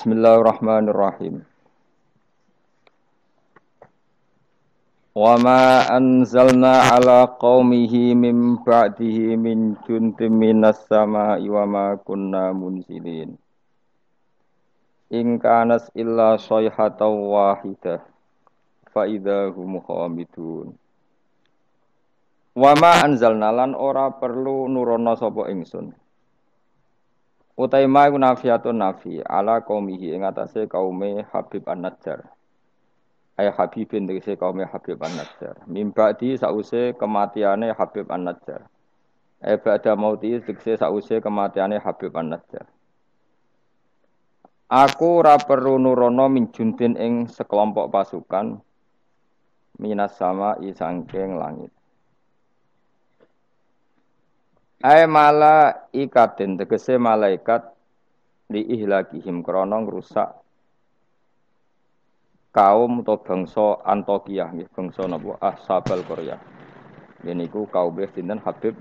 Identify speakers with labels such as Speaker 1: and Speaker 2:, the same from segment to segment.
Speaker 1: Bismillahirrahmanirrahim. Wa ma anzalna ala qaumihi min ba'dihi min juntim minas sama'i wa ma kunna munzilin. In kanas illa sayhatan wahidah fa idahum khamidun. Wa ma anzalna ora perlu nurono sapa ingsun. Utai ma iku nafiyatun nafi ala qaumihi ing atase kaume Habib An-Najjar. Ay Habibin tegese kaume Habib An-Najjar. Mimba di sause kematiane Habib An-Najjar. Ay ba'da mauti tegese sause kematiane Habib An-Najjar. Aku ora perlu nurono min ing sekelompok pasukan minas sama isangking langit. Ay mala ikatin tegese malaikat li ihlakihim kronong rusak kaum atau bangsa Antokiyah nggih bangsa napa Ahsabal Korea. ku kaum sinten Habib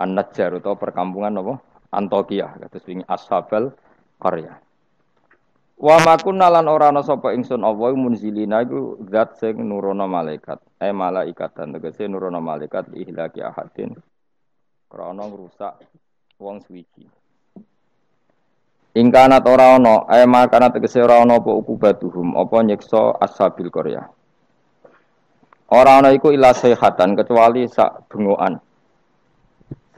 Speaker 1: An-Najjar atau perkampungan napa Antokiyah kados wingi Ashabal Korea. Wa makunna lan ora ana sapa ingsun Allah munzilina iku zat sing nurono malaikat. Eh malaikatan tegese nurono malaikat ihlaki ahatin krana ngrusak wong suwiji. Ingkana ora ana, ae eh, makana tegese ora ana apa ukubatuhum, apa nyiksa ashabil Korea. Ora ana iku ila sehatan kecuali sak bengokan.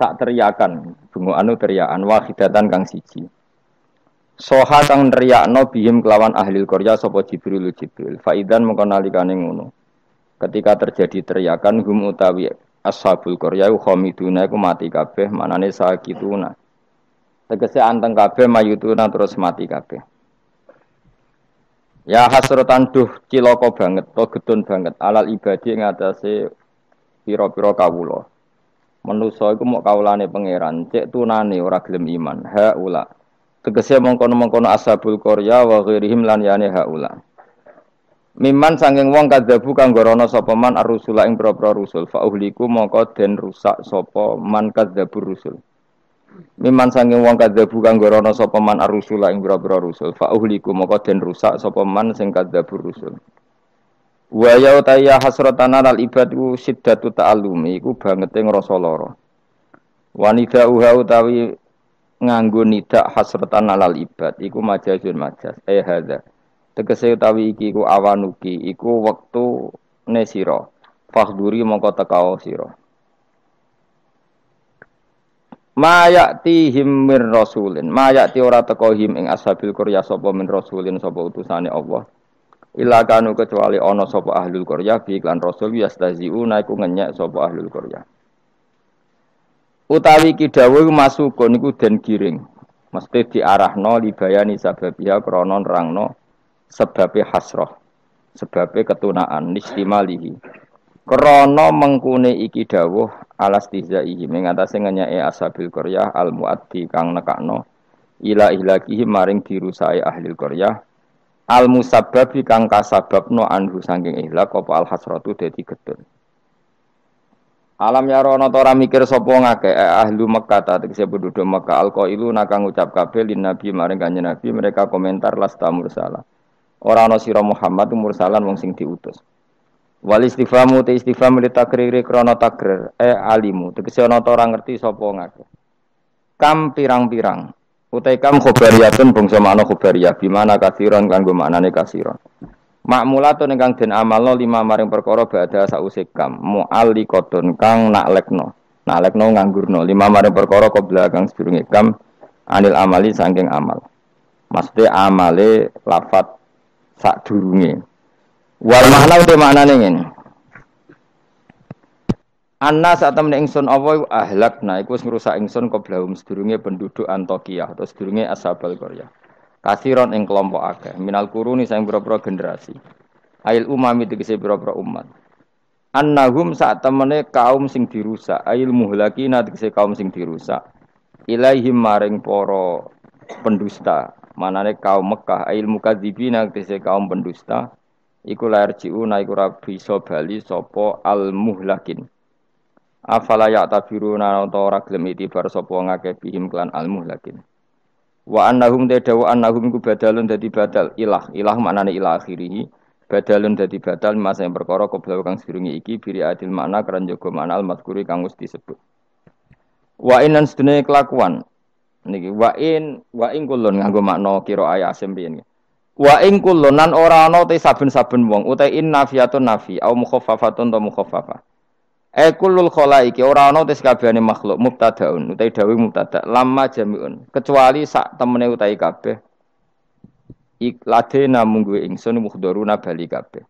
Speaker 1: Sak teriakan, bengokan teriakan wahidatan kang siji. Soha kang neriakno bihim kelawan ahli Korea sapa Jibril Jibril. Faidan mengko nalikane ngono. Ketika terjadi teriakan hum utawi ashabul qarya khomiduna iku mati kabeh manane sakituna tegese anteng kabeh mayutuna terus mati kabeh Ya hasratan duh ciloko banget to gedun banget alal ibadi ngatasé piro piro kawulo manusa iku mok kawulane pangeran cek tunane ora gelem iman haula tegese mengkono-mengkono ashabul qarya wa ghairihim lan yane haula Miman sanging wong kadzabu kang gorono sapa man arusula ing propro rusul fa uhliku mongko den rusak sapa man kadzabur rusul. Miman sanging wong kadzabu kang gorono sapa man arusula ing propro rusul fa uhliku mongko den rusak sapa man sing kadzabur rusul. Wa ya tayya hasratana al ibadu siddatu ta'allumi iku bangete ngrasa lara. Wanida uha utawi nganggo nidak hasratan alal ibad iku majazun majaz. Eh hadza tegese utawi iki ku awanuki iku wektu ne sira fahduri mongko tekao sira mayatihim min rasulin mayati ora teko him ing ashabil qurya sapa min rasulin sapa utusane Allah illa kanu kecuali ana sapa ahlul qurya bi iklan rasul yastaziuna iku ngenyek sapa ahlul qurya utawi iki dawuh masukun iku den giring mesti diarahno libayani sababiha krana nerangno sebabnya hasroh sebabnya ketunaan nistimalihi krono mengkune iki dawuh alas tizaihi mengatasi ngenyae asabil korea al muaddi kang nekakno ila ilakihi maring dirusai ahli korea al musabbabi kang kasababno anhu sangking ihlak apa al hasratu dadi gedun Alam ya rono tora mikir sapa ngake eh, ahlu Mekah ta tegese penduduk Mekah alqailu nakang ucap kabeh lin nabi maring kanjeng nabi mereka komentar lasta mursalah Orang ana sira Muhammad umur salan wong sing diutus. Wal istifamu te istifam li takriri krana takrir e alimu tegese ana ta ora ngerti sapa ngake. Kam pirang-pirang utai kam khobariyatun bangsa makna khobariyah bimana kasiron kan kanggo maknane kasiron. Makmulatun ingkang den amalno lima maring perkara badha sause kam mu ali mualliqatun kang nak naklekno. Naklekno nganggurno lima maring perkara kau kang sedurunge kam anil amali sangking amal. Maksudnya amale lafat sak durunge. Wal mahna de maknane ngene. Anna saat temen ingsun apa iku ahlak nah iku wis ngrusak ingsun qoblahum sedurunge penduduk Antokia terus sedurunge Asabal Korea. Kasiron ing kelompok akeh minal kuruni sing boro-boro generasi. Ail umami tegese boro-boro umat. Annahum saat temene kaum sing dirusak, ail muhlakina tegese kaum sing dirusak. Ilaihim maring para pendusta manane kaum Mekah ail mukadzibina tegese kaum pendusta iku la na iku ra bisa bali sapa al muhlakin afala ya tafiruna ta ora gelem itibar sapa ngake bihim klan al muhlakin wa annahum tadawu annahum ku badalun dadi badal ilah ilah maknane ila akhirih badalun dadi badal masa yang perkara kobla kang sirungi iki biri adil makna keran jaga makna al mazkuri kang disebut wa inan sedene kelakuan niki wa in wa in kulun nganggo makna kira ayat asim riyen wa in kulun nan ora ana te saben-saben wong uta in nafiyatun nafi au mukhaffafatun ta mukhaffafa e kulul khalaiki ora ana te sakabehane makhluk mubtadaun uta dawi mubtada lama jamiun kecuali sak temene utai kabeh ik ladena munggu ingsun muhdharuna bali kabeh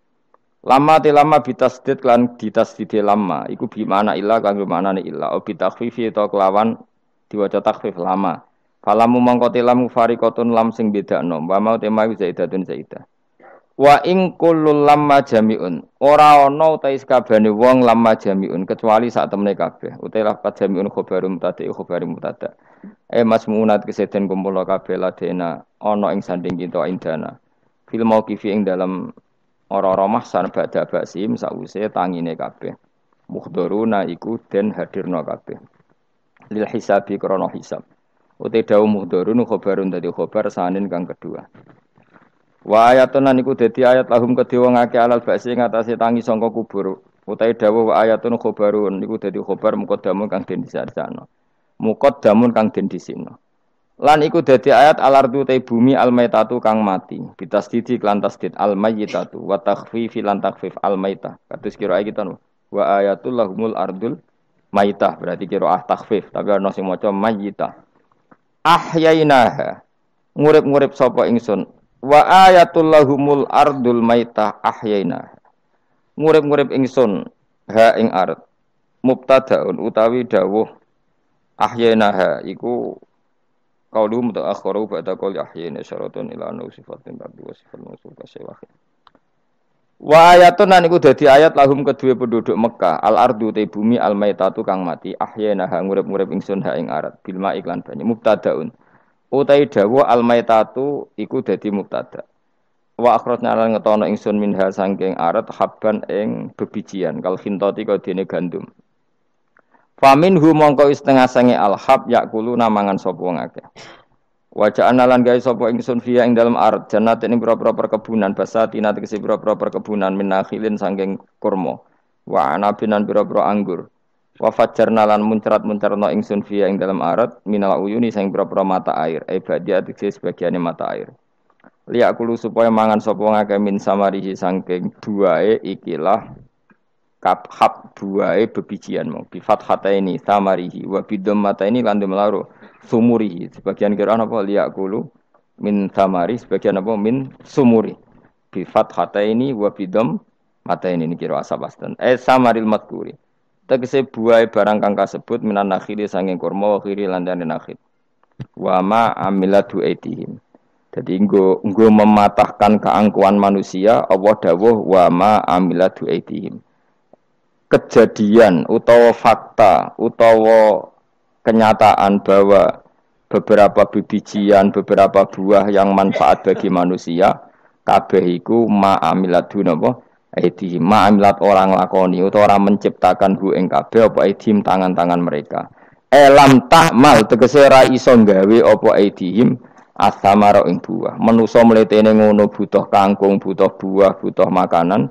Speaker 1: lama te lama bitasdid lan ditasdid lama iku bimana illa kanggo manane illa o bitakhfifi ta kelawan diwaca takhfif lama falamu mangkotilam farikotun lam sing nom, wa mau tema zaidatun zaidah wa ing kullul lamma jamiun ora ana uta wong lamma jamiun kecuali saat temene kabeh uta lafat jamiun khabarum tadi khabarum mutada e eh, masmunat keseden kumpul kabeh ladena Ono ing sanding kita indana Filmau kivi ing dalam ora-ora mahsan badha basim sause tangine kabeh muhdharuna iku den hadirna kabeh lil hisabi krono hisab uti dawu mudharun khabarun dadi khabar sanin kang kedua wa ayatun lan iku dadi ayat lahum kedhe wong alal ba'si ngatasi tangi sangka kubur utai dawu wa ayatun khabarun iku dadi khabar muqaddamun kang den disarcana muqaddamun kang den disina lan iku dadi ayat alardu te bumi almaitatu kang mati Bitas didi kelantas dit almayitatu wa takhfifi lan takhfif almaita kados kira kita wa ayatul lahumul ardul Maitah berarti kiroah takfif tapi yang sing maca mayitah Ahyainaha. Ngurip-ngurip sapa ingsun. Wa ayatul lahumul ardul maitah ahyainaha. Ngurip-ngurip ingsun ha ing ard. Mubtadaun utawi dawuh ahyainaha iku qaulu mutaakhiru ba'da qauli ahyayna syaratun ila anu sifatin rabbi wa sifatin rasul Wa ayatun lan iku dadi ayat lahum kedue penduduk Mekah, al ardu te bumi al maitatu kang mati, ahyana ha ngurip-ngurip ingsun ha ing arat, bilma iklan banyu mubtadaun. Utai dawa al maitatu iku dadi mubtada. Wa akhrajna lan ngetono ingsun minha sangking arat habban ing bebijian, kal khintati kadene gandum. Famin hu mongko setengah sange al hab yakulu namangan sapa Wajah analan gaya sopo ingsun fiya ing dalam art jannat ini berapa pira perkebunan basatina tegese pira berapa perkebunan minakhilin sangking kormo, wa anabinan berapa berapa anggur wa fajar nalan muncrat no ingsun fiya ing dalam arat minal uyuni sang berapa mata air e badia tegese sebagiannya mata air liak kulu supaya mangan sopong ngake min samarihi sangking buae ikilah kap kap buae bebijian mau bifat hata ini samarihi wa bidom mata ini lan dumelaruh sumuri sebagian kiraan apa liyakulu min samari sebagian apa min sumuri bi fathata ini wa bidom mata ini ini kira asap asten eh samaril matkuri tegese buai barang kangka sebut minan akhiri sanging kurma wa khiri landani wama wa ma amilatu aitihim jadi nggo nggo mematahkan keangkuhan manusia Allah dawuh wa ma amilatu aitihim kejadian utawa fakta utawa kenyataan bahwa beberapa bibijian, beberapa buah yang manfaat bagi manusia kabeh iku ma'amilat dunapa aidihim eh, ma'amilat orang lakoni atau orang menciptakan hu ing kabeh apa aidihim eh, tangan-tangan mereka elam eh, tahmal tegese ra iso gawe apa aidihim asamaro ing buah menusa mletene ngono butuh kangkung butuh buah butuh makanan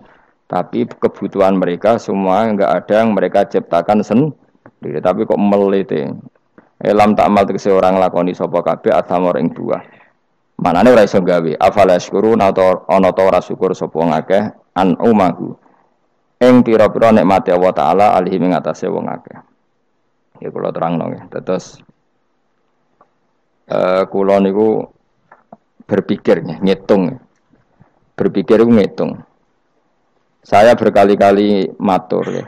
Speaker 1: tapi kebutuhan mereka semua nggak ada yang mereka ciptakan sendiri Iya, tapi kok melete. Elam tak mal tegese orang lakoni sapa kabeh atau ing buah. Mana ora iso gawe. Afala syukuru atau ana ta ora syukur sapa ngakeh an umaku. Ing pira-pira nikmate Allah taala alih ing atase wong akeh. Ya kula terangno nggih. Terus eh kula niku berpikir ngitung. Berpikir ngitung. Saya berkali-kali matur ya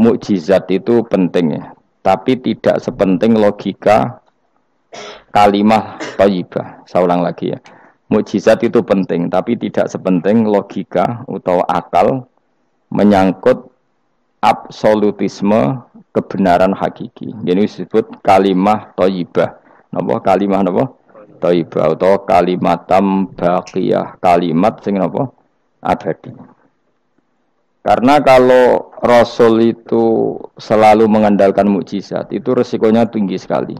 Speaker 1: mukjizat itu penting ya, tapi tidak sepenting logika kalimah thayyibah. Saya ulang lagi ya. Mukjizat itu penting, tapi tidak sepenting logika atau akal menyangkut absolutisme kebenaran hakiki. Ini disebut kalimah thayyibah. Napa kalimah napa? Thayyibah atau kalimatam baqiyah, kalimat sing napa? abadi. Karena kalau Rasul itu selalu mengandalkan mukjizat, itu resikonya tinggi sekali.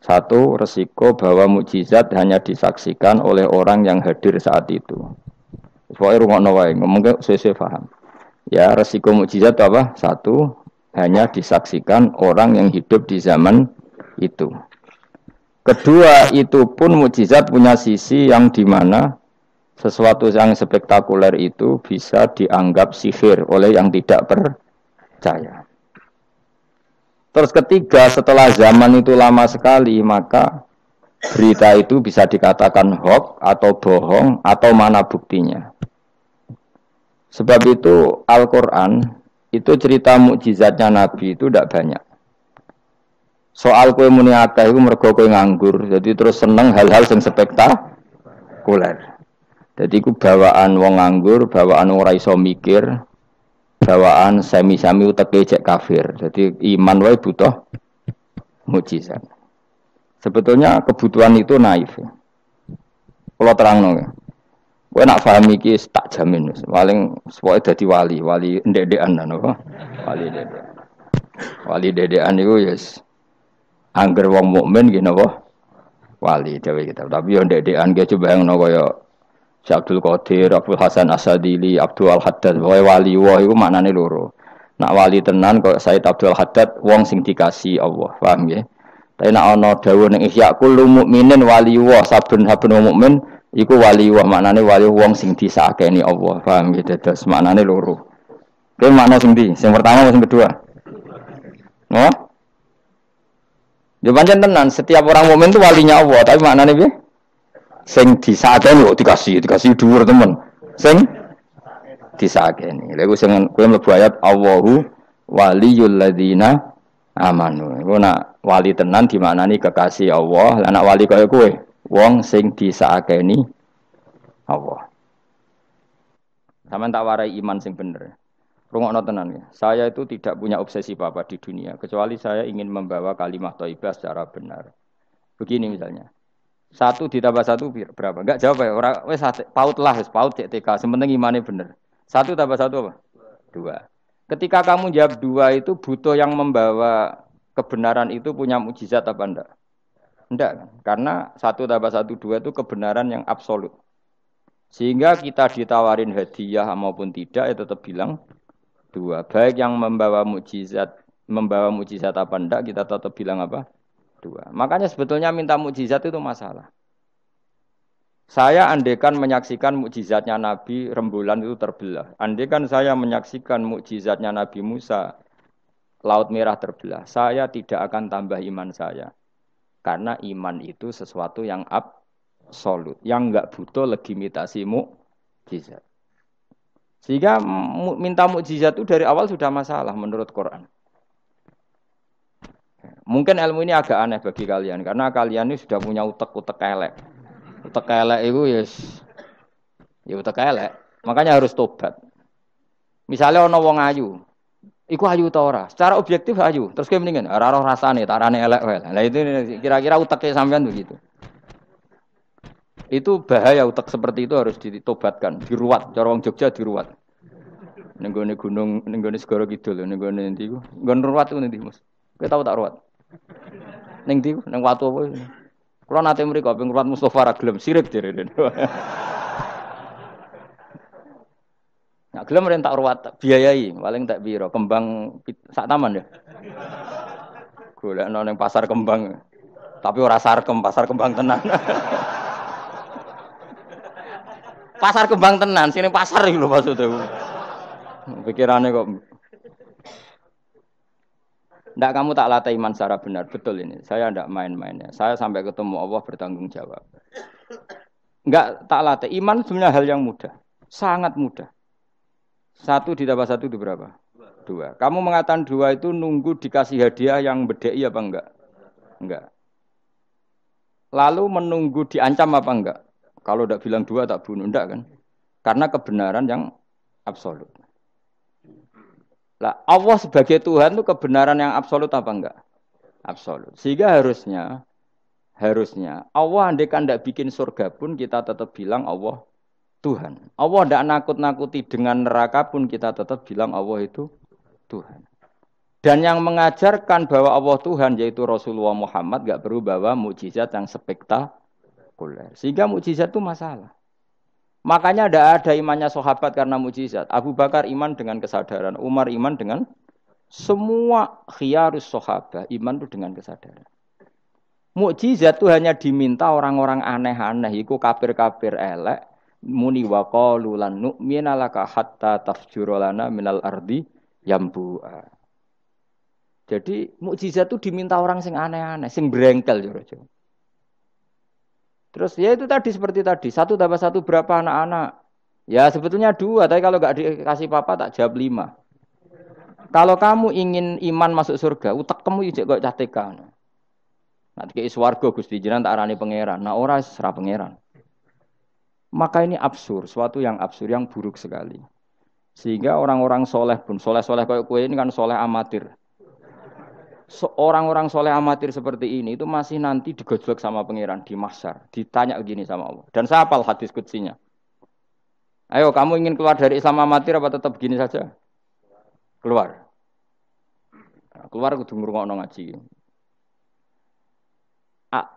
Speaker 1: Satu, resiko bahwa mukjizat hanya disaksikan oleh orang yang hadir saat itu. Pokoknya rumah nawai, ngomong saya paham. Ya, resiko mukjizat apa? Satu, hanya disaksikan orang yang hidup di zaman itu. Kedua, itu pun mukjizat punya sisi yang dimana sesuatu yang spektakuler itu bisa dianggap sihir oleh yang tidak percaya. Terus ketiga, setelah zaman itu lama sekali, maka berita itu bisa dikatakan hoax atau bohong atau mana buktinya. Sebab itu Al-Quran itu cerita mukjizatnya Nabi itu tidak banyak. Soal kue muni itu mergo kue nganggur, jadi terus seneng hal-hal yang spektakuler. Jadi ku bawaan wong anggur, bawaan wong raiso mikir, bawaan semi-semi utak cek kafir. Jadi iman wae butuh mujizat. Sebetulnya kebutuhan itu naif. Kalau terang nong, ya. Gue nak paham iki tak jamin, paling semuanya jadi wali, wali dedean dan apa? Wali dedean. Wali dedean itu yes. Ya angger wong mukmin gini apa? Wali cewek kita. Tapi yang dedean gue coba yang nopo ya Syekh Abdul Qadir, Abdul Hasan Asadili, Abdul Al Haddad, wae wali wah iku maknane loro. Nak wali tenan kok Said Abdul Haddad wong sing dikasih Allah, paham nggih? Tapi nak ana dawuh ning Ihya kullu mukminin wali wah saben-saben mukmin iku wali wah maknane wali wong sing disakeni Allah, paham nggih? Dados maknane loro. Kuwi makna sing ndi? Sing pertama sing kedua? Oh, Ya pancen tenan, setiap orang mukmin itu walinya Allah, tapi maknane piye? Sing disakeni kok dikasih, dikasih dhuwur temen. Sing disakeni. Lha iku sing kowe mlebu ayat Allahu waliyul ladzina amanu. Iku nak wali tenan dimaknani kekasih Allah, lan nak wali kaya kowe, wong sing disakeni Allah. Sama tak warai iman sing bener. Rungokno tenan ya. Saya itu tidak punya obsesi apa-apa di dunia kecuali saya ingin membawa kalimat thayyibah secara benar. Begini misalnya. Satu ditambah satu berapa? Enggak jawab ya. Orang wes paut lah, wes paut cek TK. Sementing imannya bener. Satu tambah satu apa? Dua. Ketika kamu jawab dua itu butuh yang membawa kebenaran itu punya mujizat apa enggak? Enggak Karena satu tambah satu dua itu kebenaran yang absolut. Sehingga kita ditawarin hadiah maupun tidak ya tetap bilang dua. Baik yang membawa mujizat membawa mujizat apa enggak kita tetap bilang apa? Makanya sebetulnya minta mukjizat itu masalah. Saya andekan menyaksikan mukjizatnya Nabi rembulan itu terbelah. Andekan saya menyaksikan mukjizatnya Nabi Musa laut merah terbelah. Saya tidak akan tambah iman saya. Karena iman itu sesuatu yang absolut, yang nggak butuh legitimasi mukjizat. Sehingga minta mukjizat itu dari awal sudah masalah menurut Quran. Mungkin ilmu ini agak aneh bagi kalian karena kalian ini sudah punya utek-utek elek. Utek elek itu yes. Ya, ya utek elek. Makanya harus tobat. Misalnya ono wong ayu. Iku ayu ta ora? Secara objektif ayu. Terus kayak mendingan ora roh rasane, tarane elek wae. Nah itu kira-kira uteknya sampean begitu. Itu bahaya utek seperti itu harus ditobatkan, diruat. Cara wong Jogja diruat. Nenggone gunung, nenggone segoro kidul, nenggone ndi iku. Nggon ruwat ku ndi, Mas? Kita tahu tak ruwet. Neng di, neng watu apa? Kalau nanti mereka, ping ruwat Mustofa sirik direne. Nak gelem ren tak ruwat biayai, paling tak biro kembang sak taman ya. Golekno neng pasar kembang. Tapi ora sarkem, pasar kembang tenang. pasar kembang tenang, sini pasar gitu lho Pikirannya kok tidak kamu tak latih iman secara benar. Betul ini. Saya tidak main-main ya. Saya sampai ketemu Allah bertanggung jawab. Enggak tak latih. Iman sebenarnya hal yang mudah. Sangat mudah. Satu ditambah satu itu berapa? Dua. Kamu mengatakan dua itu nunggu dikasih hadiah yang bedei apa enggak? Enggak. Lalu menunggu diancam apa enggak? Kalau tidak bilang dua tak bunuh, enggak kan? Karena kebenaran yang absolut. Lah Allah sebagai Tuhan itu kebenaran yang absolut apa enggak? Absolut. Sehingga harusnya harusnya Allah andai kan tidak bikin surga pun kita tetap bilang Allah Tuhan. Allah tidak nakut-nakuti dengan neraka pun kita tetap bilang Allah itu Tuhan. Dan yang mengajarkan bahwa Allah Tuhan yaitu Rasulullah Muhammad gak perlu bawa mukjizat yang spektakuler. Sehingga mukjizat itu masalah. Makanya tidak ada imannya sahabat karena mujizat. Abu Bakar iman dengan kesadaran, Umar iman dengan semua khiyarus sahabat, iman itu dengan kesadaran. Mukjizat itu hanya diminta orang-orang aneh-aneh, iku kafir-kafir elek, muni wa qalu lan nu'mina laka hatta tafjuru lana minal ardi Jadi mukjizat itu diminta orang sing aneh-aneh, sing brengkel jero-jero. Terus ya itu tadi seperti tadi, satu tambah satu berapa anak-anak? Ya sebetulnya dua, tapi kalau nggak dikasih papa tak jawab lima. Kalau kamu ingin iman masuk surga, utak kamu juga gak catekan. Nanti ke iswargo Gusti Jinan tak arani pangeran. Nah ora serah pangeran. Maka ini absurd, suatu yang absurd yang buruk sekali. Sehingga orang-orang soleh pun, soleh-soleh kayak kue ini kan soleh amatir orang-orang soleh amatir seperti ini itu masih nanti digojlok sama pangeran di masar, ditanya begini sama Allah. Dan saya apal hadis kutsinya. Ayo, kamu ingin keluar dari Islam amatir apa tetap begini saja? Keluar. Nah, keluar kudu ngono ngaji.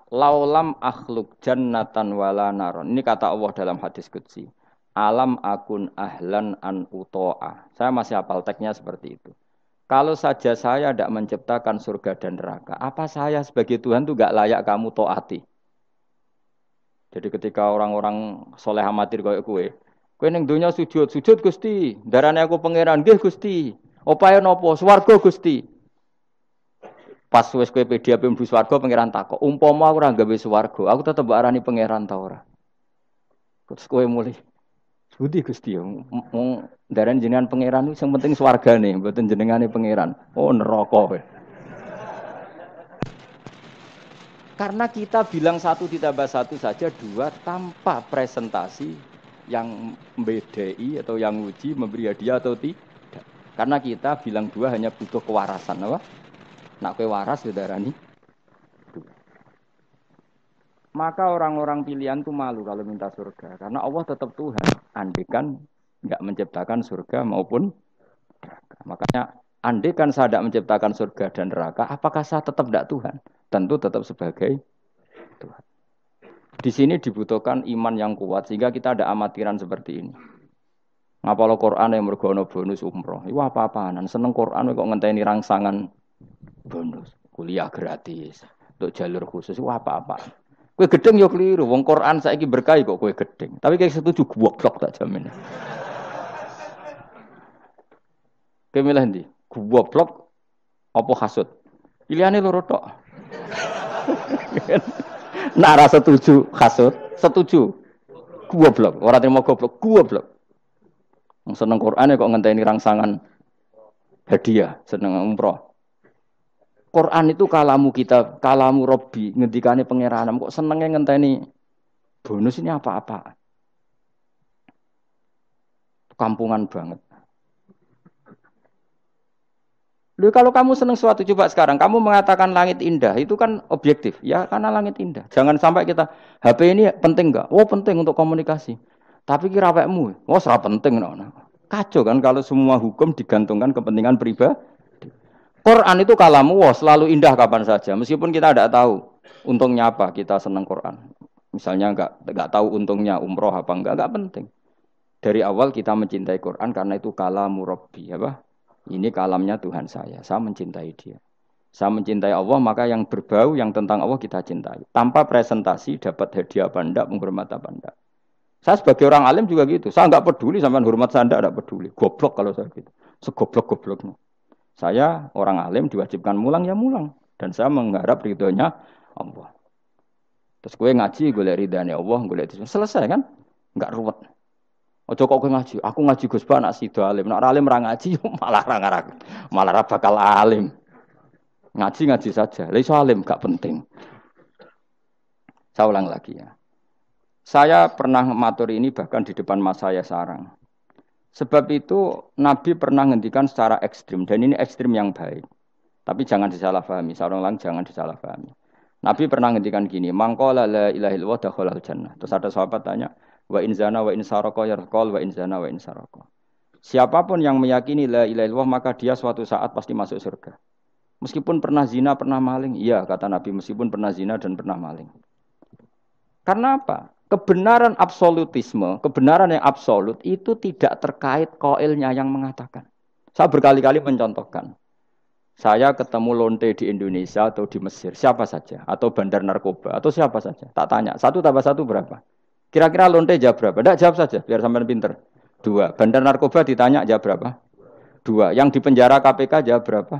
Speaker 1: Laulam akhluk jannatan wala naron. Ini kata Allah dalam hadis kutsi. Alam akun ahlan an utoa. Saya masih apal teksnya seperti itu. Kalau saja saya tidak menciptakan surga dan neraka, apa saya sebagai Tuhan tuh gak layak kamu toati? Jadi ketika orang-orang soleh amatir kayak kue, kue neng dunia sujud, sujud gusti, darahnya aku pangeran, gih gusti, opaya nopo, swargo gusti. Pas wes kue pedia pembu swargo, pangeran tako, umpama aku orang bisa swargo, aku tetap arani pangeran tau ora. Terus kue mulih. Budi Gusti ya. Oh, jenengan pangeran itu yang penting swarga nih mboten jenengane pangeran. Oh neraka. Karena kita bilang satu ditambah satu saja dua tanpa presentasi yang BDI atau yang uji memberi hadiah atau tidak. Karena kita bilang dua hanya butuh kewarasan apa? Nak kewaras, saudara nih. Maka orang-orang pilihan itu malu kalau minta surga. Karena Allah tetap Tuhan. Andikan nggak menciptakan surga maupun neraka. Makanya andikan saya tidak menciptakan surga dan neraka, apakah saya tetap tidak Tuhan? Tentu tetap sebagai Tuhan. Di sini dibutuhkan iman yang kuat sehingga kita ada amatiran seperti ini. Ngapalo Quran yang mergono bonus umroh. Wah apa apaan seneng Quran kok ngenteni rangsangan bonus, kuliah gratis, untuk jalur khusus, Wah apa-apaan. Kue gedeng yo keliru, wong Quran saya berkahi kok kue gedeng. Tapi kayak setuju blok tak jamin. Kowe milih Gua blok apa hasud? Pilihannya loro tok. Nara setuju kasut, setuju. blok. Orang terima Gua blok. Seneng Quran kok ngenteni rangsangan hadiah, seneng umroh. Quran itu kalamu kita, kalamu Robbi, ngendikane pangeran. kok senengnya ngenteni bonus ini apa apa Kampungan banget. Lalu kalau kamu seneng suatu coba sekarang, kamu mengatakan langit indah itu kan objektif, ya karena langit indah. Jangan sampai kita HP ini penting nggak? Oh penting untuk komunikasi. Tapi kira awakmu, oh serap penting no. Nah, kacau kan kalau semua hukum digantungkan kepentingan pribadi Quran itu kalamu wah selalu indah kapan saja. Meskipun kita tidak tahu untungnya apa kita senang Quran. Misalnya nggak nggak tahu untungnya umroh apa enggak, nggak penting. Dari awal kita mencintai Quran karena itu kalamu Robbi, apa? Ini kalamnya Tuhan saya. Saya mencintai Dia. Saya mencintai Allah, maka yang berbau, yang tentang Allah kita cintai. Tanpa presentasi dapat hadiah apa enggak, menghormat apa enggak. Saya sebagai orang alim juga gitu. Saya enggak peduli sama hormat saya enggak, enggak peduli. Goblok kalau saya gitu. Segoblok-gobloknya. Saya orang alim diwajibkan mulang ya mulang dan saya mengharap ridhonya Allah. Terus gue ngaji gue lihat ridhanya Allah, gue lihat itu selesai kan? nggak ruwet. Ojo kok gue ngaji, aku ngaji Gus Pak nak sida alim. Nak alim orang ngaji malah orang ngarak. Malah orang bakal alim. Ngaji ngaji saja. Lagi so alim gak penting. Saya ulang lagi ya. Saya pernah matur ini bahkan di depan mas saya sarang. Sebab itu Nabi pernah ngendikan secara ekstrim dan ini ekstrim yang baik. Tapi jangan disalahpahami, seorang lain jangan disalahpahami. Nabi pernah ngendikan gini, Mangkola la ilahil illallah jannah." Terus ada sahabat tanya, "Wa inzana wa insaroko saraka wa inzana wa insaroko. Siapapun yang meyakini la ilahil wah, maka dia suatu saat pasti masuk surga. Meskipun pernah zina, pernah maling. Iya, kata Nabi, meskipun pernah zina dan pernah maling. Karena apa? kebenaran absolutisme, kebenaran yang absolut itu tidak terkait koilnya yang mengatakan. Saya berkali-kali mencontohkan. Saya ketemu lonte di Indonesia atau di Mesir, siapa saja, atau bandar narkoba, atau siapa saja. Tak tanya, satu tambah satu berapa? Kira-kira lonte jawab berapa? Tidak jawab saja, biar sampai pinter. Dua. Bandar narkoba ditanya jawab berapa? Dua. Yang di penjara KPK jawab berapa?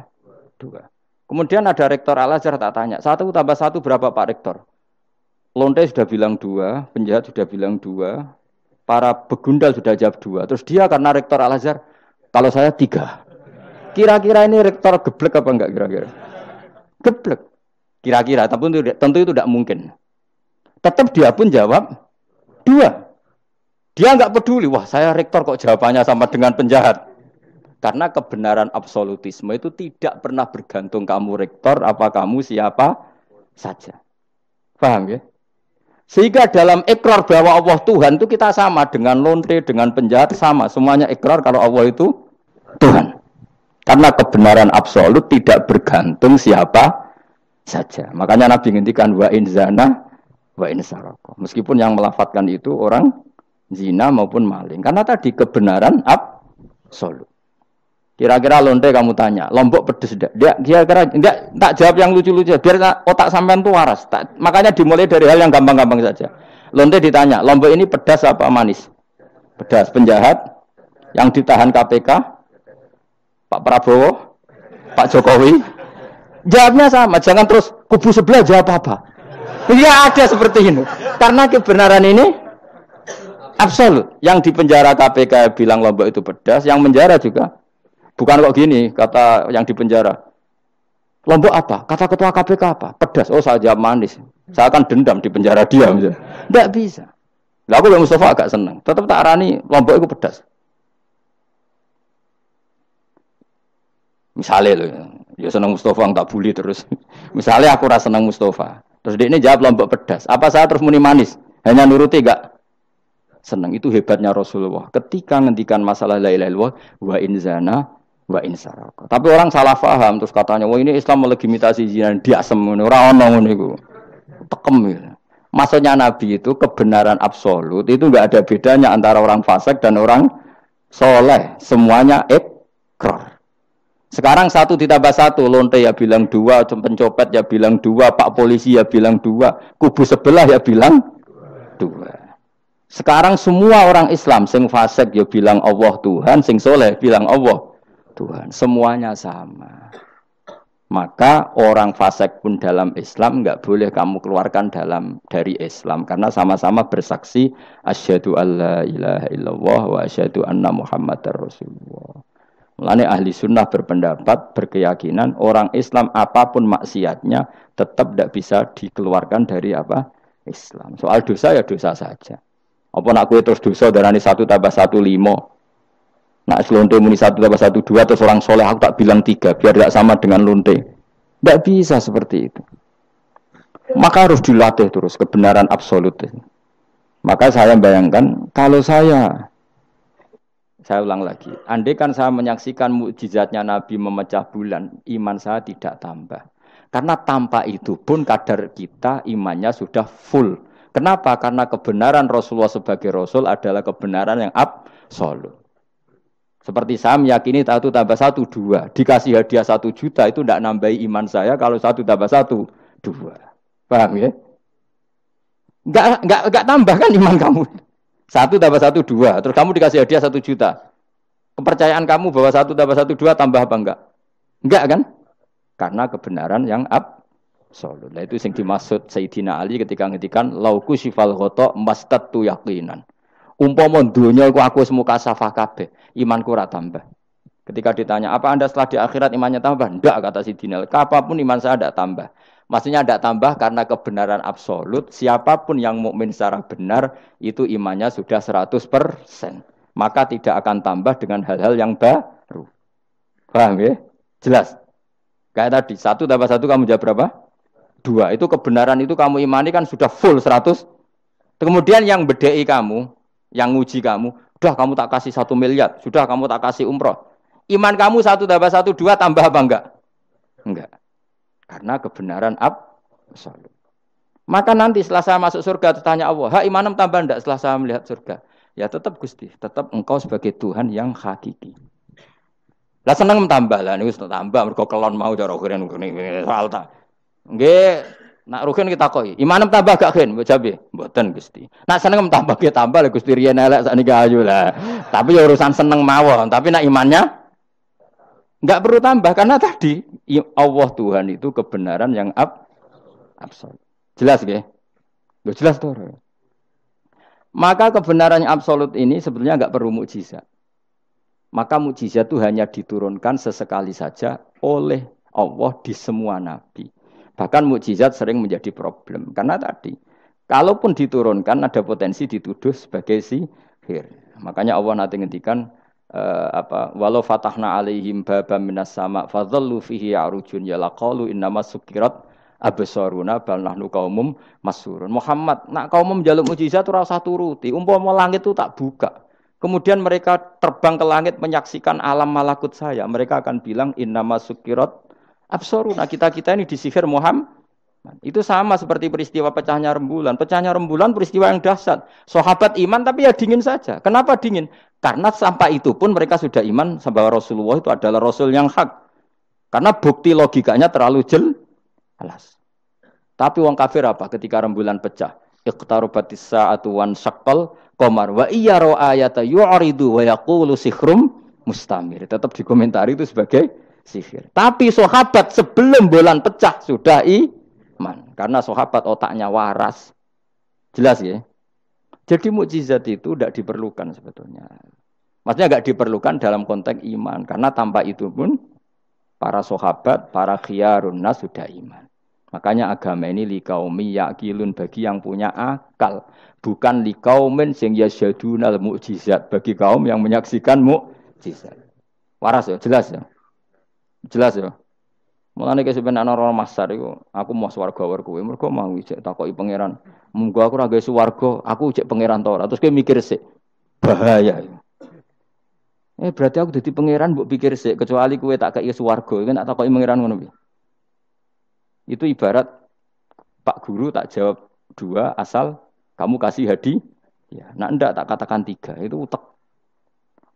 Speaker 1: Dua. Kemudian ada rektor Al Azhar tak tanya, satu tambah satu berapa Pak Rektor? Lonte sudah bilang dua, penjahat sudah bilang dua, para begundal sudah jawab dua. Terus dia karena rektor Al Azhar, kalau saya tiga. Kira-kira ini rektor geblek apa enggak kira-kira? Geblek. Kira-kira, tapi tentu, tentu itu tidak mungkin. Tetap dia pun jawab dua. Dia enggak peduli, wah saya rektor kok jawabannya sama dengan penjahat. Karena kebenaran absolutisme itu tidak pernah bergantung kamu rektor, apa kamu siapa saja. Paham ya? Sehingga dalam ikrar bahwa Allah Tuhan itu kita sama dengan lonte, dengan penjahat sama. Semuanya ikrar kalau Allah itu Tuhan. Karena kebenaran absolut tidak bergantung siapa saja. Makanya Nabi ngintikan wa zana wa saroko Meskipun yang melafatkan itu orang zina maupun maling. Karena tadi kebenaran absolut. Kira-kira lonte kamu tanya, lombok pedes tidak? Dia kira-kira enggak tak jawab yang lucu-lucu biar otak sampean tuh waras. Tak, makanya dimulai dari hal yang gampang-gampang saja. Lonte ditanya, lombok ini pedas apa manis? Pedas penjahat yang ditahan KPK Pak Prabowo, Pak Jokowi. Jawabnya sama, jangan terus kubu sebelah jawab apa. Iya ada seperti ini. Karena kebenaran ini absolut. Yang di penjara KPK bilang lombok itu pedas, yang menjara juga Bukan kok gini, kata yang di penjara. Lombok apa? Kata ketua KPK apa? Pedas. Oh saja manis. Saya akan dendam di penjara dia. Tidak bisa. lalu yang Mustafa agak senang. Tetap tak arani Lombok itu pedas. Misalnya loh, ya senang Mustafa tak bully terus. Misalnya aku rasa senang Mustafa. Terus dia ini jawab Lombok pedas. Apa saya terus muni manis? Hanya nuruti gak? Senang itu hebatnya Rasulullah. Ketika ngendikan masalah la ilaha illallah wa in Mbak Insaraka. Tapi orang salah paham terus katanya, wah ini Islam melegitimasi zina, dia semuanya orang ono ngono iku. Tekem ya. Maksudnya Nabi itu kebenaran absolut itu nggak ada bedanya antara orang fasik dan orang soleh. Semuanya ekor. Sekarang satu ditambah satu, lonte ya bilang dua, pencopet ya bilang dua, pak polisi ya bilang dua, kubu sebelah ya bilang dua. Sekarang semua orang Islam, sing fasik ya bilang Allah Tuhan, sing soleh bilang Allah Tuhan. Semuanya sama. Maka orang fasik pun dalam Islam nggak boleh kamu keluarkan dalam dari Islam karena sama-sama bersaksi asyhadu alla ilaha illallah wa asyhadu anna muhammadar rasulullah. Mulane ahli sunnah berpendapat berkeyakinan orang Islam apapun maksiatnya tetap tidak bisa dikeluarkan dari apa Islam. Soal dosa ya dosa saja. Apa nak kue terus dosa darani satu tambah satu limo Nak selonte muni satu tambah satu dua atau seorang soleh aku tak bilang tiga biar tidak sama dengan lonte. Tidak bisa seperti itu. Maka harus dilatih terus kebenaran absolut. Maka saya bayangkan kalau saya saya ulang lagi, andai kan saya menyaksikan mujizatnya Nabi memecah bulan, iman saya tidak tambah. Karena tanpa itu pun kadar kita imannya sudah full. Kenapa? Karena kebenaran Rasulullah sebagai Rasul adalah kebenaran yang absolut. Seperti saya meyakini satu tambah satu dua. Dikasih hadiah satu juta itu tidak nambahi iman saya kalau satu tambah satu dua. Paham ya? Enggak, enggak, enggak tambah kan iman kamu. Satu tambah satu dua. Terus kamu dikasih hadiah satu juta. Kepercayaan kamu bahwa satu tambah satu dua tambah apa enggak? Enggak kan? Karena kebenaran yang ab Nah itu yang dimaksud Sayyidina Ali ketika ngetikan lauku sifal ghoto mastatu yakinan. Umpama dunia iku aku semuka safah kabeh, imanku ora tambah. Ketika ditanya, apa Anda setelah di akhirat imannya tambah? Tidak kata si Dinal. Apapun iman saya tidak tambah. Maksudnya tidak tambah karena kebenaran absolut. Siapapun yang mukmin secara benar, itu imannya sudah 100%. Maka tidak akan tambah dengan hal-hal yang baru. Paham ya? Jelas? Kayak tadi, satu tambah satu kamu jawab berapa? Dua. Itu kebenaran itu kamu imani kan sudah full 100. Kemudian yang bedai kamu, yang nguji kamu. Sudah kamu tak kasih satu miliar, sudah kamu tak kasih umroh. Iman kamu satu tambah satu dua tambah apa enggak? Enggak. Karena kebenaran ab Maka nanti setelah saya masuk surga tanya Allah, ha imanem tambah enggak setelah saya melihat surga? Ya tetap Gusti, tetap engkau sebagai Tuhan yang hakiki. Lah seneng tambah lah niku tambah mereka kelon mau cara keren soal tak. Nggih, Nak rugen kan kita koi. Imanem tambah gak gen, baca jabe. buatan Gusti. Nak seneng tambah kita ya tambah lek Gusti rian elek sakniki ayu lah. Tapi ya urusan seneng mawon, tapi nak imannya nggak perlu tambah karena tadi Allah Tuhan itu kebenaran yang ab absolut. Jelas gak? Gak jelas tuh. Maka kebenaran yang absolut ini sebetulnya nggak perlu mujizat. Maka mujizat itu hanya diturunkan sesekali saja oleh Allah di semua nabi. Bahkan mukjizat sering menjadi problem karena tadi kalaupun diturunkan ada potensi dituduh sebagai sihir. Makanya Allah nanti ngendikan uh, apa walau fatahna alaihim baba minas sama fadhallu fihi arujun laqalu innama sukirat abasaruna bal nahnu qaumum masurun. Muhammad, nak kaumum menjaluk mujizat ora usah turuti. Umpama langit itu tak buka. Kemudian mereka terbang ke langit menyaksikan alam malakut saya. Mereka akan bilang innama sukirat Absorun. Nah, kita kita ini disihir Muhammad. Itu sama seperti peristiwa pecahnya rembulan. Pecahnya rembulan peristiwa yang dahsyat. Sahabat iman tapi ya dingin saja. Kenapa dingin? Karena sampai itu pun mereka sudah iman bahwa Rasulullah itu adalah Rasul yang hak. Karena bukti logikanya terlalu jelas. Tapi wong kafir apa ketika rembulan pecah? Iqtarubatis sa'atu wan syaqqal qamar wa iya ayata yu'ridu wa yaqulu sihrum mustamir. Tetap dikomentari itu sebagai sihir. Tapi sahabat sebelum bulan pecah sudah iman. Karena sahabat otaknya waras. Jelas ya? Jadi mukjizat itu tidak diperlukan sebetulnya. Maksudnya nggak diperlukan dalam konteks iman. Karena tanpa itu pun para sahabat, para khiyarun nas sudah iman. Makanya agama ini likaumi yakilun bagi yang punya akal, bukan likaumin sing yasyadunal mukjizat bagi kaum yang menyaksikan mukjizat. Waras ya, jelas ya. Jelas ya. Mulane ke sampeyan ana ora masar iku, aku mau swarga wer kowe. Ya, Mergo mau ijek takoki pangeran. Munggo aku ora gawe swarga, aku ijek pangeran to ora. Terus kowe mikir sik. Bahaya. Ya. Eh berarti aku jadi pangeran mbok pikir sik, kecuali kowe tak kei swarga, kowe tak takoki pangeran ngono bi? Itu ibarat Pak Guru tak jawab dua asal kamu kasih hadi. Ya, nak ndak tak katakan tiga itu utek.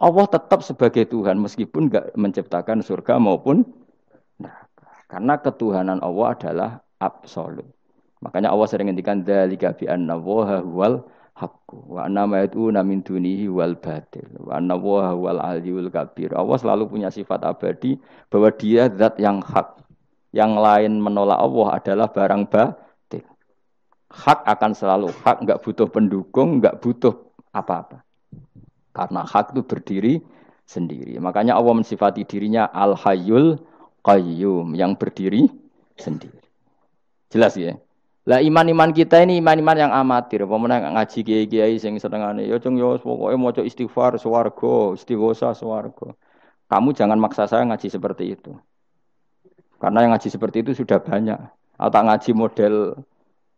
Speaker 1: Allah tetap sebagai Tuhan meskipun nggak menciptakan surga maupun neraka. Karena ketuhanan Allah adalah absolut. Makanya Allah sering ngendikan dzalika bi anna huwal hakku wa anna itu Namin min dunihi wal batil wa anna huwal aliyul kabir. Allah selalu punya sifat abadi bahwa dia zat yang hak. Yang lain menolak Allah adalah barang batil. Hak akan selalu hak, nggak butuh pendukung, nggak butuh apa-apa. Karena hak itu berdiri sendiri. Makanya Allah mensifati dirinya Al-Hayyul Qayyum yang berdiri sendiri. Jelas ya? Lah iman-iman kita ini iman-iman yang amatir. Pemenang ngaji kiai-kiai sing senengane yo ya, cung yo ya, pokoke maca istighfar swarga, istighosa swarga. Kamu jangan maksa saya ngaji seperti itu. Karena yang ngaji seperti itu sudah banyak. Atau ngaji model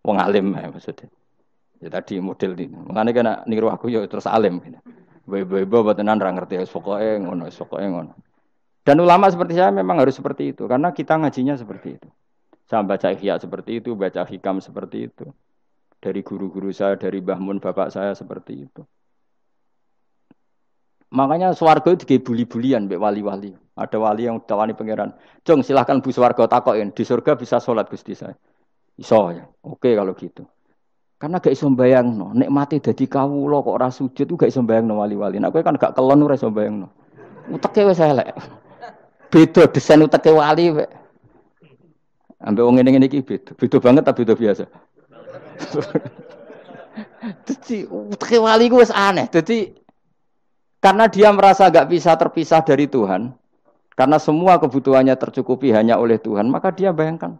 Speaker 1: wong alim ya, maksudnya. Ya tadi model ini. Makanya kena niru aku yo ya, terus alim. Gitu. Ibu-ibu tenan orang ngerti es pokoknya ngono, es pokoknya ngono. Dan ulama seperti saya memang harus seperti itu karena kita ngajinya seperti itu. Saya baca ikhya seperti itu, baca hikam seperti itu. Dari guru-guru saya, dari bahmun bapak saya seperti itu. Makanya swarga itu kayak buli-bulian mbek wali-wali. Ada wali yang tawani pangeran. Cung silahkan bu swarga takokin di surga bisa sholat gusti saya. Iso ya. Oke kalau gitu. Karena gak iso nek mati dadi kawula kok ora sujud ku gak iso no wali-wali. Nek kowe kan gak kelon ora iso no. Uteke wis elek. Beda desain uteke wali wek. Ambe wong ngene-ngene iki beda. Beda banget tapi beda biasa. Dadi uteke wali ku wis aneh. Dadi karena dia merasa gak bisa terpisah dari Tuhan, karena semua kebutuhannya tercukupi hanya oleh Tuhan, maka dia bayangkan,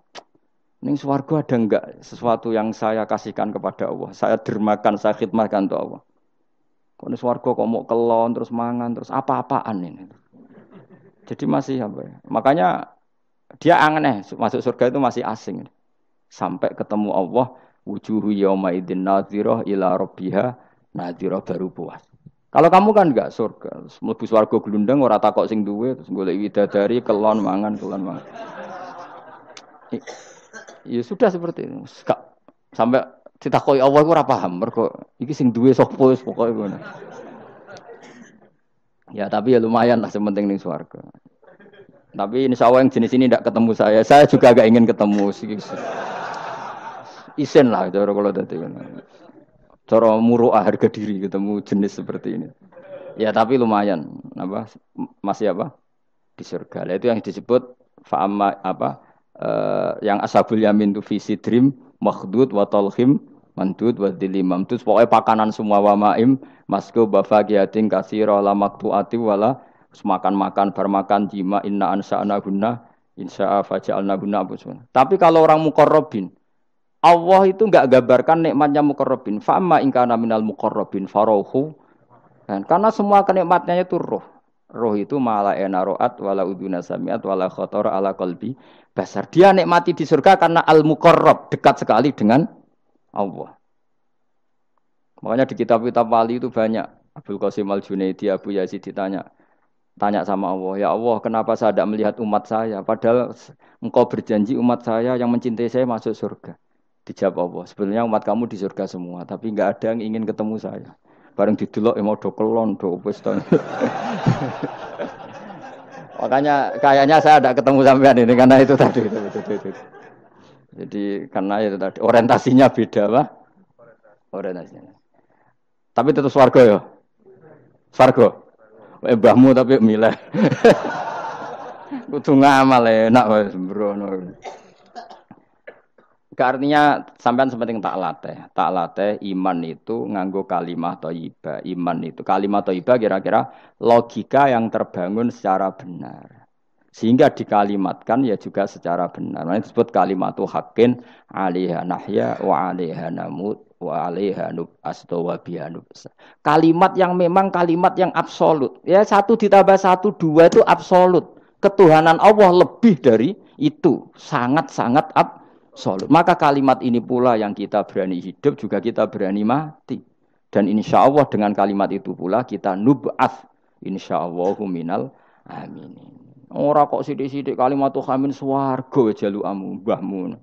Speaker 1: Ning swarga ada enggak sesuatu yang saya kasihkan kepada Allah? Saya dermakan, saya khidmatkan untuk Allah. Kok ini swarga kok mau kelon, terus mangan, terus apa-apaan ini. Jadi masih apa ya? Makanya dia aneh, masuk surga itu masih asing. Sampai ketemu Allah, wujuhu yauma idzin nadhirah ila rabbiha nadhirah baru puas. Kalau kamu kan enggak surga, mlebu swarga glundeng ora takok sing duwe, terus golek widadari kelon mangan, kelon mangan ya sudah seperti itu. sampai koi awal gue rapa hammer kok. iki sing duwe sok wis pokoknya. Ya tapi ya lumayan lah sementing nih suarke. Tapi ini sawah yang jenis ini tidak ketemu saya. Saya juga agak ingin ketemu. Isen lah cara kalau tadi coro Cara muruah harga diri ketemu jenis seperti ini. Ya tapi lumayan. Apa masih apa? Di surga. Itu yang disebut fa'amma apa? uh, yang ashabul yamin itu visi dream makhdud wa talhim mandud wa dilimam terus pokoknya pakanan semua wa maim masku bafagiyatin kasiro la ati wala semakan makan bermakan jima inna ansa'na guna insya'a faja'alna guna tapi kalau orang mukorobin Allah itu enggak gambarkan nikmatnya mukorobin fa'amma ingkana minal mukorobin farohu dan karena semua kenikmatannya itu roh roh itu malah enaroat wala uduna samiat wala kotor ala kolbi basar. Dia nikmati di surga karena al mukorob dekat sekali dengan Allah. Makanya di kitab-kitab wali itu banyak Abdul Qasim al Junaidi Abu Yazid ditanya tanya sama Allah ya Allah kenapa saya tidak melihat umat saya padahal engkau berjanji umat saya yang mencintai saya masuk surga dijawab Allah sebenarnya umat kamu di surga semua tapi nggak ada yang ingin ketemu saya bareng didelok ya mau do kelon do wis Makanya kayaknya saya ada ketemu sampean ini karena itu tadi. Itu, itu, itu, itu. Jadi karena itu tadi orientasinya beda, Pak. Orientasinya. Tapi tetap swarga ya. Swarga. Eh mbahmu tapi milih. Kudu ngamal enak wis, Bro. Karena sampean sepenting tak latih. Tak latih iman itu nganggo kalimah toiba. Iman itu kalimah toiba kira-kira logika yang terbangun secara benar. Sehingga dikalimatkan ya juga secara benar. Ini disebut kalimat tuh hakin alihah nahya wa alihah namut wa alihah astawa wa Kalimat yang memang kalimat yang absolut. Ya satu ditambah satu dua itu absolut. Ketuhanan Allah lebih dari itu. Sangat-sangat absolut soleh. Maka kalimat ini pula yang kita berani hidup juga kita berani mati. Dan insya Allah dengan kalimat itu pula kita nub'ath. Insya Allah minal amin. Orang kok sidik-sidik kalimat tuh amin suargo ya jalu amu bahmu.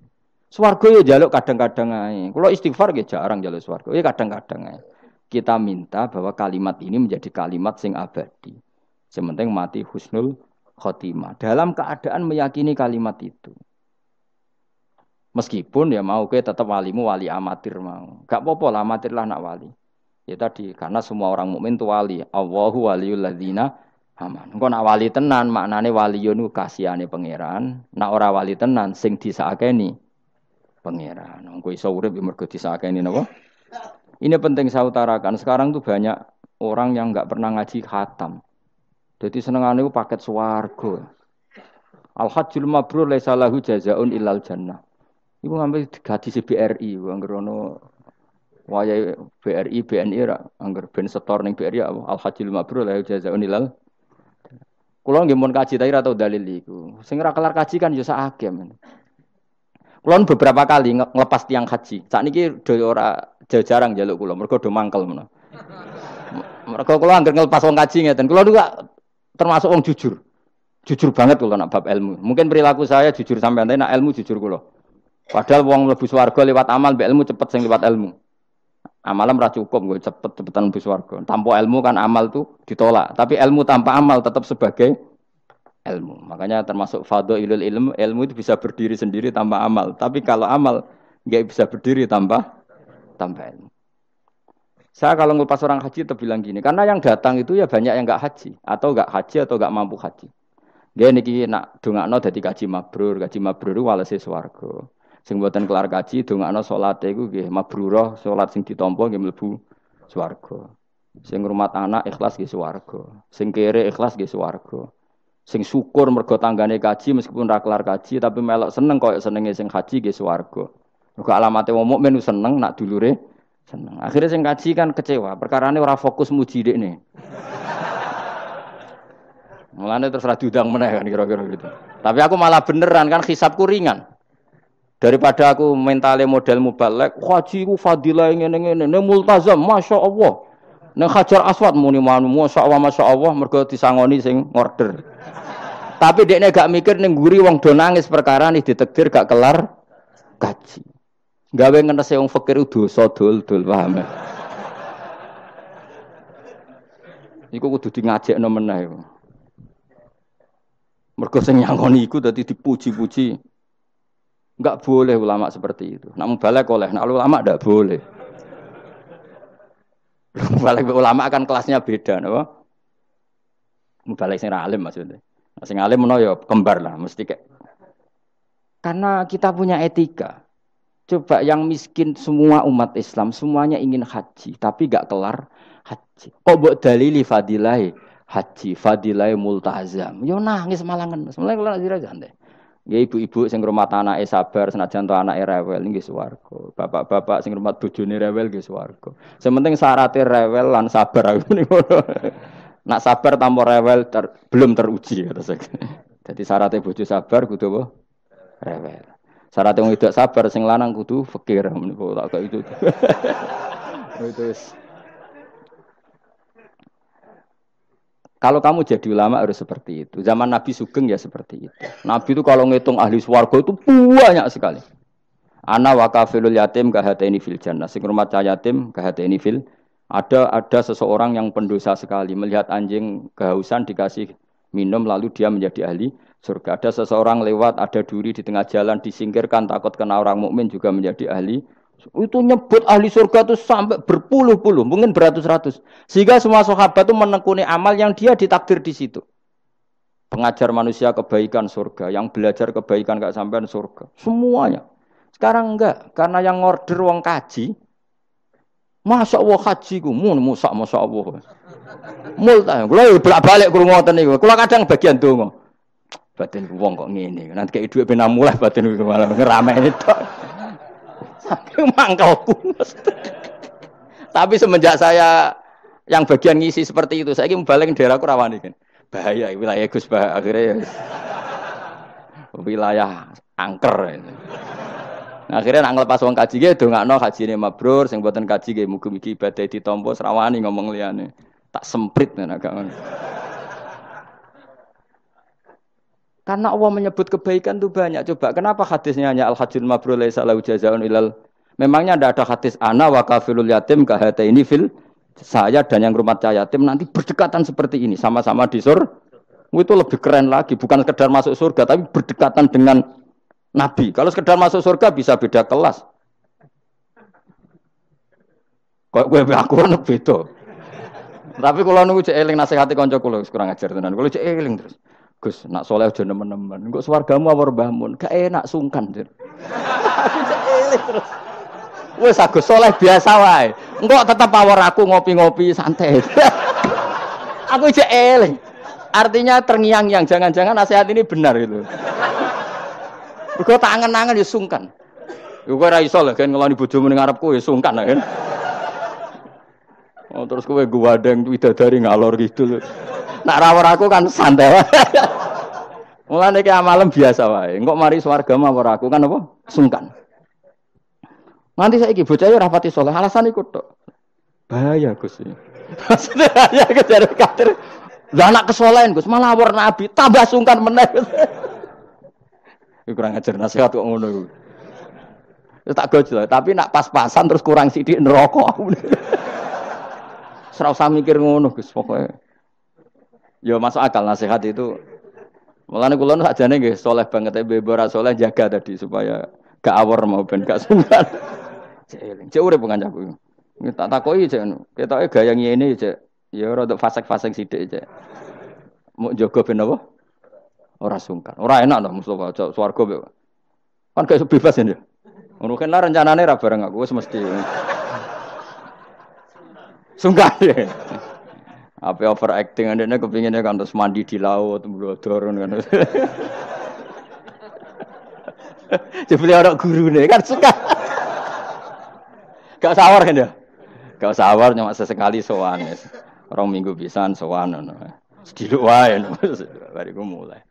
Speaker 1: Swargo ya jaluk kadang-kadang aja. Kalau istighfar ya jarang jaluk swargo. Ya kadang-kadang aja. Kita minta bahwa kalimat ini menjadi kalimat sing abadi. Sementing mati husnul khotimah. Dalam keadaan meyakini kalimat itu. Meskipun ya mau ke tetap walimu wali amatir mau. Gak apa-apa lah amatir lah nak wali. Ya tadi karena semua orang mukmin tu wali. Allahu waliyul ladzina aman. Engko nak wali tenan maknane waliyun ku kasihane pangeran. Nak ora wali tenan sing disakeni pangeran. Engko iso urip ya mergo disakeni napa? Ini penting saya utarakan. Sekarang tuh banyak orang yang nggak pernah ngaji khatam. Jadi senengane ku paket swarga. Al hajjul mabrur laisa lahu jazaun illal jannah. Ibu ngambil gaji si BRI, angger ono wayai BRI, BNI ra, angger ben setor neng BRI ya, Al haji lima la lah, ilal. unilal. Kulon gemon kaji tapi atau dalil iku. Sing kelar kaji kan jasa ya sak Kulon beberapa kali ngelepas tiang haji. ini do ora jarang jaluk kulon, mereka do mangkel mereka Mereka kulo angger ngelepas uang kaji dan kulon juga termasuk uang jujur. Jujur banget kulo nak bab ilmu. Mungkin perilaku saya jujur sampai nanti nak ilmu jujur kulon. Padahal wong lebih swarga lewat amal mbek ilmu cepet sing lewat ilmu. Amalam ra cukup gue cepet cepetan lebih swarga. Tanpa ilmu kan amal tuh ditolak, tapi ilmu tanpa amal tetap sebagai ilmu. Makanya termasuk fadhailul ilmu, ilmu itu bisa berdiri sendiri tanpa amal. Tapi kalau amal nggak bisa berdiri tanpa tanpa ilmu. Saya kalau ngelupas orang haji terbilang gini, karena yang datang itu ya banyak yang nggak haji atau nggak haji atau nggak mampu haji. Dia niki nak dongakno dadi kaji mabrur, gaji mabrur walese swarga. Sing mboten kelar kaji dongakno salate iku nggih mabruroh sholat sing ditampa nggih mlebu swarga. Sing rumah anak ikhlas nggih swarga. Sing kere ikhlas nggih swarga. Sing syukur mergo tanggane kaji meskipun rak kelar kaji tapi melok seneng koyo senenge sing haji nggih swarga. Mergo alamate wong mukmin seneng nak dulure seneng. Akhirnya sing kaji kan kecewa, perkara ini ora fokus muji dekne. Mulane terus ra diundang meneh kan kira-kira gitu. Tapi aku malah beneran kan hisabku ringan. Daripada aku mentale model mubalek, haji ku fadilah ngene ngene, ne multazam, masya Allah. Neng hajar aswat muni manu, masya Allah, masya Allah, mergo disangoni sing order. Tapi dekne gak mikir neng guri wong do perkara nih ditekir gak kelar gaji Gawe ngenese wong fakir dosa dul-dul paham. Ya? Iku kudu di ngajekno meneh. Mergo sing nyangoni iku dadi dipuji-puji. Enggak boleh ulama seperti itu. namun balik oleh, nak ulama enggak boleh. Balik ulama kan kelasnya beda, no? Balik sing alim maksudnya. Sing alim no, ya kembar lah mesti kayak. Karena kita punya etika. Coba yang miskin semua umat Islam semuanya ingin haji tapi enggak kelar haji. Kok buat dalili fadilai haji fadilai multazam. Yo nangis malangan. Semuanya kelar haji aja Ya ibu-ibu sing rumah anake sabar senajan to anake rewel nggih swarga. Bapak-bapak sing rumah bojone rewel nggih swarga. Sementing syaratnya rewel lan sabar aku ngono. Nak sabar tanpa rewel ter, belum teruji kata saya. Jadi syaratnya bojo sabar kudu apa? Rewel. Syaratnya wong sabar sing lanang kudu fakir meniku tak itu. itu wis Kalau kamu jadi ulama harus seperti itu. Zaman Nabi Sugeng ya seperti itu. Nabi itu kalau ngitung ahli swargo itu banyak sekali. Ana wakafilul yatim ini fil jannah. Sing rumah yatim ini fil. Ada ada seseorang yang pendosa sekali melihat anjing kehausan dikasih minum lalu dia menjadi ahli surga. Ada seseorang lewat ada duri di tengah jalan disingkirkan takut kena orang mukmin juga menjadi ahli itu nyebut ahli surga itu sampai berpuluh-puluh, mungkin beratus-ratus. Sehingga semua sahabat itu menekuni amal yang dia ditakdir di situ. Pengajar manusia kebaikan surga, yang belajar kebaikan gak sampai surga. Semuanya. Sekarang enggak, karena yang order wong kaji, Masya Allah haji ku mun musak masya Allah. Multa, Kalau belak balik rumah ngoten gue, kalau kadang bagian donga. Batin uang kok ngene. Nanti kayak dhuwit ben mulai batin malah ini itu. Saking mangkal bungus. Tapi semenjak saya yang bagian ngisi seperti itu, saya ingin balik daerah Kurawani ini. Bahaya wilayah Gus bah akhirnya ya, wilayah angker. Ini. Nah, akhirnya nak ngelepas wong kaji ge gitu, dongakno hajine mabrur sing buatan kaji ge mugi-mugi ibadah ditampa serawani ngomong liane Tak semprit nek gak karena Allah menyebut kebaikan itu banyak. Coba kenapa hadisnya hanya al-hajjul mabrur laisa lahu jazaa'un ilal Memangnya tidak ada hadis ana wa kafilul yatim kahata ini fil saya dan yang rumah saya yatim nanti berdekatan seperti ini sama-sama di sur oh, itu lebih keren lagi bukan sekedar masuk surga tapi berdekatan dengan nabi kalau sekedar masuk surga bisa beda kelas kok gue aku kan beda tapi kalau nunggu cek eling nasihati konco kulo kurang ajar tenan Kalau cek eling terus Gus, nak soleh aja nemen-nemen. Enggak swargamu apa mbahmun? Gak enak sungkan. aku cek terus. Wes Agus soleh biasa wae. Enggak tetap power aku ngopi-ngopi santai. aku cek Artinya terngiang-ngiang, jangan-jangan nasihat ini benar itu. Gue tangan-tangan ya sungkan. Gue ya ora iso lah kan ngelani bojomu ning ya sungkan lah kan. Oh, terus kowe gua tidak widadari ngalor gitu. loh. Nak rawar aku kan santai wae. Mulane ki amalem biasa wae. Engkok mari swarga mawar aku kan apa? Sungkan. Nanti saya iki bocah rapati pati alasan ikut tuh. Bahaya Gus. Maksudnya ya kejar kater. Lah anak kesolehan Gus, malah war nabi, tambah sungkan meneh. kurang ajar nasihat kok ngono iku. tak gojol, tapi nak pas-pasan terus kurang sidik ngerokok. Serau usah mikir ngono Gus pokoknya. Yo masuk akal nasihat itu. Mulane kula nu sakjane nggih soleh banget tapi bebora soleh jaga tadi supaya gak awor mau ben gak sungkan. Jeling, cek urip kancaku. Tak takoki cek ketoke gaya ngene cek. Ya untuk fasek-fasek sithik cek. Mau jaga ben apa? Ora sungkan. Ora enak lah Mustafa cek swarga Kan gak bebas ya. Ngono kan rencanane ra bareng aku wis mesti. Sungkan ya. Apa overacting adanya kepinginnya kan terus mandi di laut, blodor kan. Jadi orang guru nih kan suka. Gak sawar kan ya? Gak sawar cuma sesekali soan ya. Orang minggu pisan soan, ngono. Sediluk Baru bariku mulai.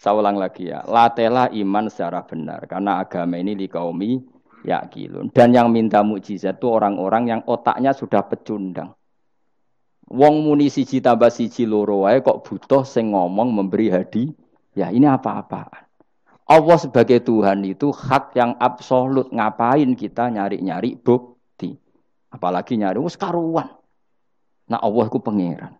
Speaker 1: Saya ulang lagi ya, latela iman secara benar karena agama ini di ya kilun. dan yang minta mukjizat itu orang-orang yang otaknya sudah pecundang. Wong muni siji tambah siji loro wae kok butuh sing ngomong memberi hadi. Ya ini apa apa Allah sebagai Tuhan itu hak yang absolut. Ngapain kita nyari-nyari bukti? Apalagi nyari wis karuan. Nah Allah ku pangeran.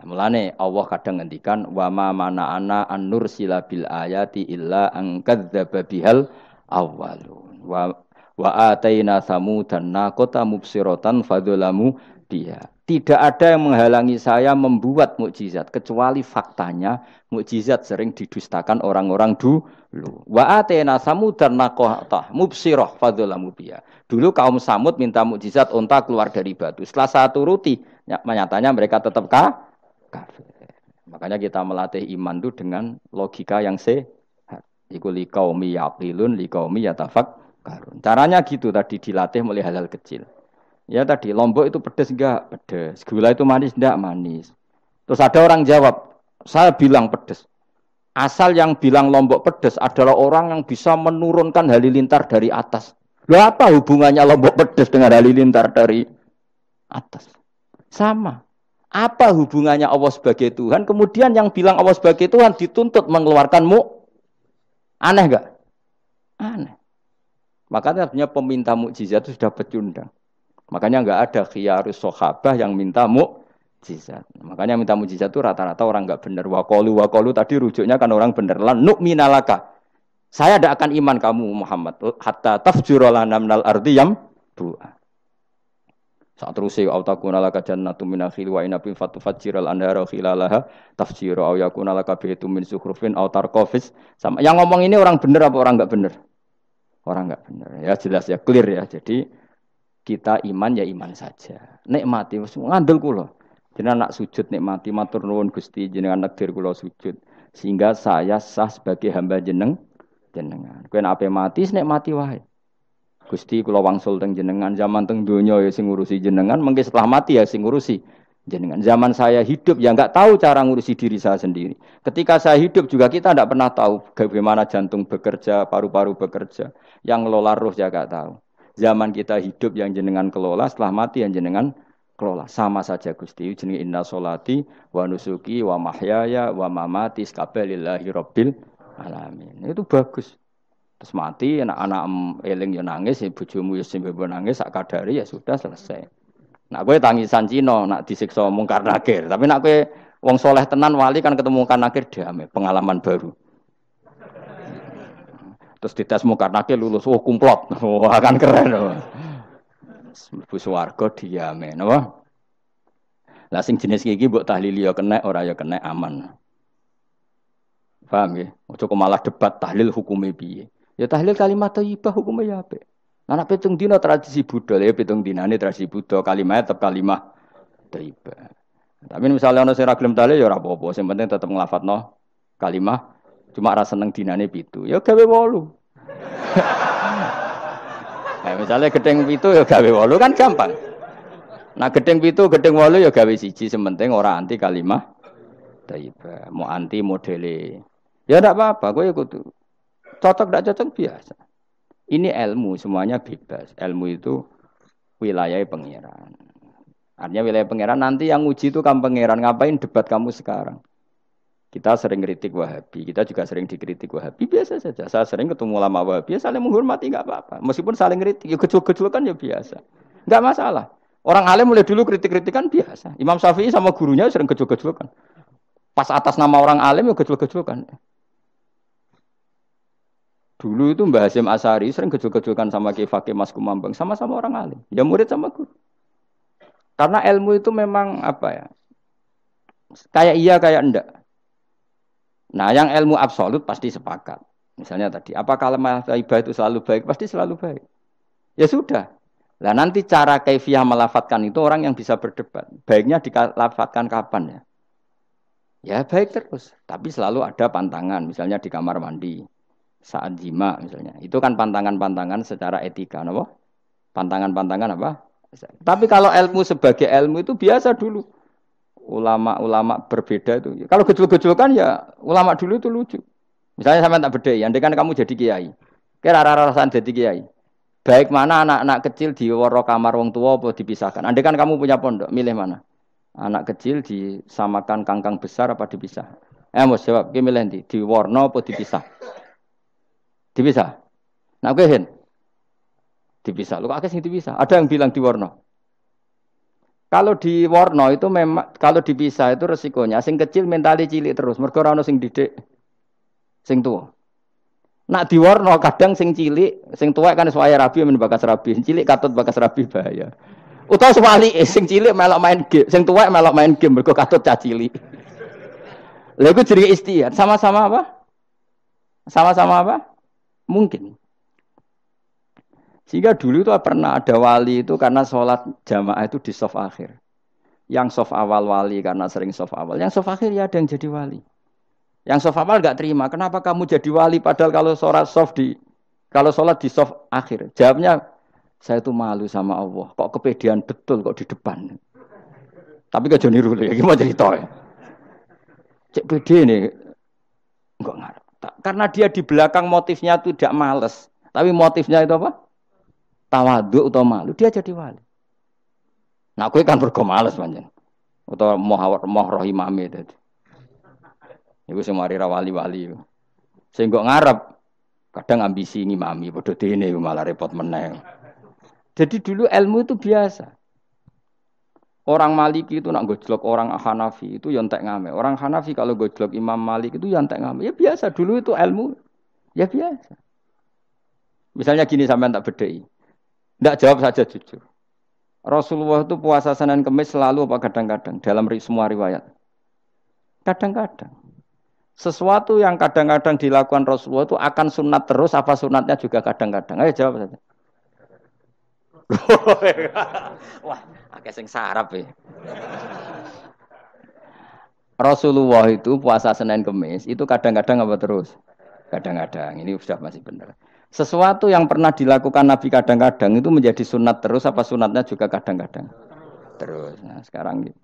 Speaker 1: Nah, mulane Allah kadang ngendikan wa ma mana ana an nursila bil ayati illa an kadzdzaba bihal awwalun. Wa wa ataina dan naqata mubsiratan fadzalamu dia Tidak ada yang menghalangi saya membuat mukjizat kecuali faktanya mukjizat sering didustakan orang-orang dulu. Wa atena samudar naqata mubsirah biha. Dulu kaum Samud minta mukjizat unta keluar dari batu. Setelah satu ruti, nyatanya mereka tetap ka? kafir. Makanya kita melatih iman itu dengan logika yang sehat. Iku liqaumi yaqilun liqaumi yatafakkarun. Caranya gitu tadi dilatih mulai hal-hal kecil. Ya tadi lombok itu pedes enggak? Pedes. Gula itu manis enggak? Manis. Terus ada orang jawab, saya bilang pedes. Asal yang bilang lombok pedes adalah orang yang bisa menurunkan halilintar dari atas. Lu apa hubungannya lombok pedes dengan halilintar dari atas? Sama. Apa hubungannya Allah sebagai Tuhan? Kemudian yang bilang Allah sebagai Tuhan dituntut mengeluarkan mengeluarkanmu. Aneh enggak? Aneh. Makanya punya peminta mukjizat itu sudah pecundang. Makanya nggak ada khiyarus sahabah yang minta mukjizat. Makanya minta mukjizat itu rata-rata orang nggak benar. Wakolu wakolu tadi rujuknya kan orang bener. Lan minalaka. Saya tidak akan iman kamu Muhammad. Hatta tafjurolana minal ardi yam bu'a. Saat rusi au takuna laka jannatu min akhil wa inabin fatufajjiral andara khilalaha tafjiru au yakuna laka baitu min sukhrufin au tarqafis. Sama yang ngomong ini orang bener apa orang enggak bener? Orang enggak bener. Ya jelas ya clear ya. Jadi kita iman ya iman saja. Nikmati ngandel kula. Jenengan nak sujud nikmati matur nuwun Gusti jenengan negdir kula sujud sehingga saya sah sebagai hamba jeneng jenengan. Kowe nak ape mati nek mati wae. Gusti kula wangsul teng jenengan zaman teng donya ya sing ngurusi jenengan, mungkin setelah mati ya sing ngurusi jenengan. Zaman saya hidup ya enggak tahu cara ngurusi diri saya sendiri. Ketika saya hidup juga kita enggak pernah tahu bagaimana jantung bekerja, paru-paru bekerja, yang ngelola roh ya enggak tahu. Zaman kita hidup yang jenengan kelola, setelah mati yang jenengan kelola. Sama saja Gusti, jenenge inna solati wa nusuki wa mahyaya wa mamati lillahi alamin. Itu bagus. Terus mati anak-anak eling yo nangis, ya bojomu yo sing nangis sak ya sudah selesai. Nak gue tangisan Cina, nak disiksa mungkar nakir. Tapi nak gue wong soleh tenan wali kan ketemu kan nakir damai, pengalaman baru. Terus ditesmu karena ke lulus, oh kumplot, wah kan keren. Mlebu dia men napa? Lah sing jenis gigi buat tahlili ya kena, ora ya kena aman. Paham ya? Ojo malah debat tahlil hukumnya piye. Ya tahlil kalimat thayyibah hukumnya ya apik. Anak petung dina tradisi Buddha, ya dina ini tradisi Buddha, kalimat tetap kalimah thayyibah. Tapi misalnya ono sing ra tahlil ya ora apa-apa, sing kalimah Cuma rasa seneng dinane pitu. Ya gawe wolu. nah, misalnya gedeng pitu ya gawe wolu kan gampang. Nah gedeng pitu, gedeng wolu ya gawe siji. Sementing orang anti kalimah. Taibah. Mau anti modele. Ya tidak apa-apa. Gue ikut. Ya cocok tidak cocok biasa. Ini ilmu. Semuanya bebas. Ilmu itu wilayah pengiran. Artinya wilayah pangeran nanti yang uji itu kan pangeran ngapain debat kamu sekarang? Kita sering kritik Wahabi, kita juga sering dikritik Wahabi, biasa saja. Saya sering ketemu lama Wahabi, ya saling menghormati nggak apa-apa. Meskipun saling kritik, ya kecil-kecil kan ya biasa. Nggak masalah. Orang alim mulai dulu kritik kritikan biasa. Imam Syafi'i sama gurunya sering kecil kecil kan. Pas atas nama orang alim ya kecil kecil kan. Dulu itu Mbah Hasyim Asari sering kecil kan sama Ki Fakih Mas Kumambang, sama-sama orang alim. Ya murid sama guru. Karena ilmu itu memang apa ya? Kayak iya kayak enggak. Nah, yang ilmu absolut pasti sepakat. Misalnya tadi, apa kalimat ibah itu selalu baik? Pasti selalu baik. Ya sudah. Nah, nanti cara kaifiah melafatkan itu orang yang bisa berdebat. Baiknya dilafatkan kapan ya? Ya baik terus, tapi selalu ada pantangan, misalnya di kamar mandi, saat jima misalnya. Itu kan pantangan-pantangan secara etika, apa? Pantangan-pantangan apa? Tapi kalau ilmu sebagai ilmu itu biasa dulu ulama-ulama berbeda itu. Kalau gejul-gejul kan ya ulama dulu itu lucu. Misalnya sama tak beda. andai kan kamu jadi kiai. Kira rasa-rasaan jadi kiai. Baik mana anak-anak kecil di warok kamar wong tua apa dipisahkan. Andai kan kamu punya pondok, milih mana? Anak kecil disamakan kangkang besar apa dipisah? Eh mau jawab, ki milih di di warna apa dipisah? Dipisah. Nah, oke hen. Dipisah. Lu kakek sih dipisah. Ada yang bilang di warna. Kalau di Warno itu memang kalau di dipisah itu resikonya sing kecil mentali cilik terus mergo ora sing didik sing tua. Nak di Warno kadang sing cilik, sing tua kan suaya rabi men bakas rabi, cilik katut bakas rabi bahaya. Utawa suwali, eh, sing cilik melok main game, sing tua melok main game mergo katut cah cilik. Lha iku jenenge sama-sama apa? Sama-sama apa? Mungkin. Sehingga dulu itu pernah ada wali itu karena sholat jamaah itu di soft akhir. Yang soft awal wali karena sering soft awal. Yang soft akhir ya ada yang jadi wali. Yang soft awal nggak terima. Kenapa kamu jadi wali padahal kalau sholat soft di kalau sholat di soft akhir? Jawabnya saya itu malu sama Allah. Kok kepedean betul kok di depan. Tapi gak jadi rule ya gimana cerita ya. Cek pede ini. Enggak ngarep. Karena dia di belakang motifnya itu tidak males. Tapi motifnya itu apa? tawaduk atau malu dia jadi wali. Nah aku kan bergo males panjang. Atau moh moh roh imame tadi. Ibu semua rira wali-wali. sehingga ngarap ngarep kadang ambisi ini mami bodoh dini malah repot meneng. Jadi dulu ilmu itu biasa. Orang Maliki itu nak gojlok orang Hanafi itu yontek ya ngame. Orang Hanafi kalau gojlok Imam Malik itu yontek ya ngame. Ya biasa dulu itu ilmu. Ya biasa. Misalnya gini sampean tak bedai. Tidak jawab saja jujur. Rasulullah itu puasa Senin Kemis selalu apa kadang-kadang dalam semua riwayat. Kadang-kadang. Sesuatu yang kadang-kadang dilakukan Rasulullah itu akan sunat terus apa sunatnya juga kadang-kadang. Ayo jawab saja. Wah, agak sing sarap ya. Rasulullah itu puasa Senin Kemis itu kadang-kadang apa terus? Kadang-kadang. Ini sudah masih benar. Sesuatu yang pernah dilakukan Nabi kadang-kadang itu menjadi sunat terus apa sunatnya juga kadang-kadang terus. Nah, sekarang gitu.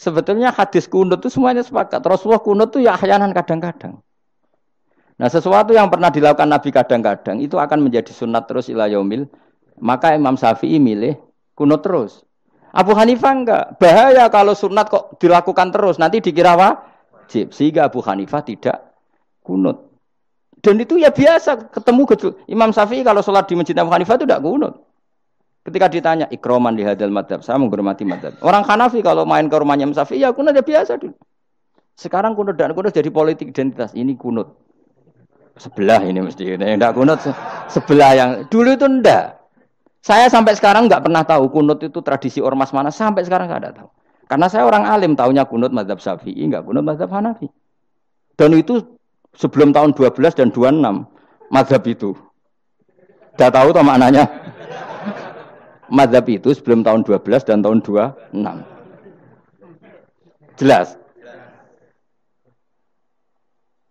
Speaker 1: Sebetulnya hadis kuno itu semuanya sepakat. Rasulullah kuno itu ya ahyanan kadang-kadang. Nah, sesuatu yang pernah dilakukan Nabi kadang-kadang itu akan menjadi sunat terus ila yaumil. Maka Imam Syafi'i milih kuno terus. Abu Hanifah enggak. Bahaya kalau sunat kok dilakukan terus. Nanti dikira wajib. Sehingga Abu Hanifah tidak kunut. Dan itu ya biasa ketemu gitu. Imam Syafi'i kalau sholat di masjid Abu Hanifah itu tidak kunut. Ketika ditanya ikroman di hadal madhab, saya menghormati madhab. Orang Hanafi kalau main ke rumahnya Imam Syafi'i ya kunut ya biasa dulu. Sekarang kunut dan kunut jadi politik identitas. Ini kunut sebelah ini mesti ini enggak kunut sebelah yang dulu itu ndak saya sampai sekarang nggak pernah tahu kunut itu tradisi ormas mana sampai sekarang nggak ada tahu karena saya orang alim tahunya kunut madhab syafi'i nggak kunut madhab hanafi dan itu sebelum tahun 12 dan 26 mazhab itu. tidak tahu toh maknanya? mazhab itu sebelum tahun 12 dan tahun 26. Jelas?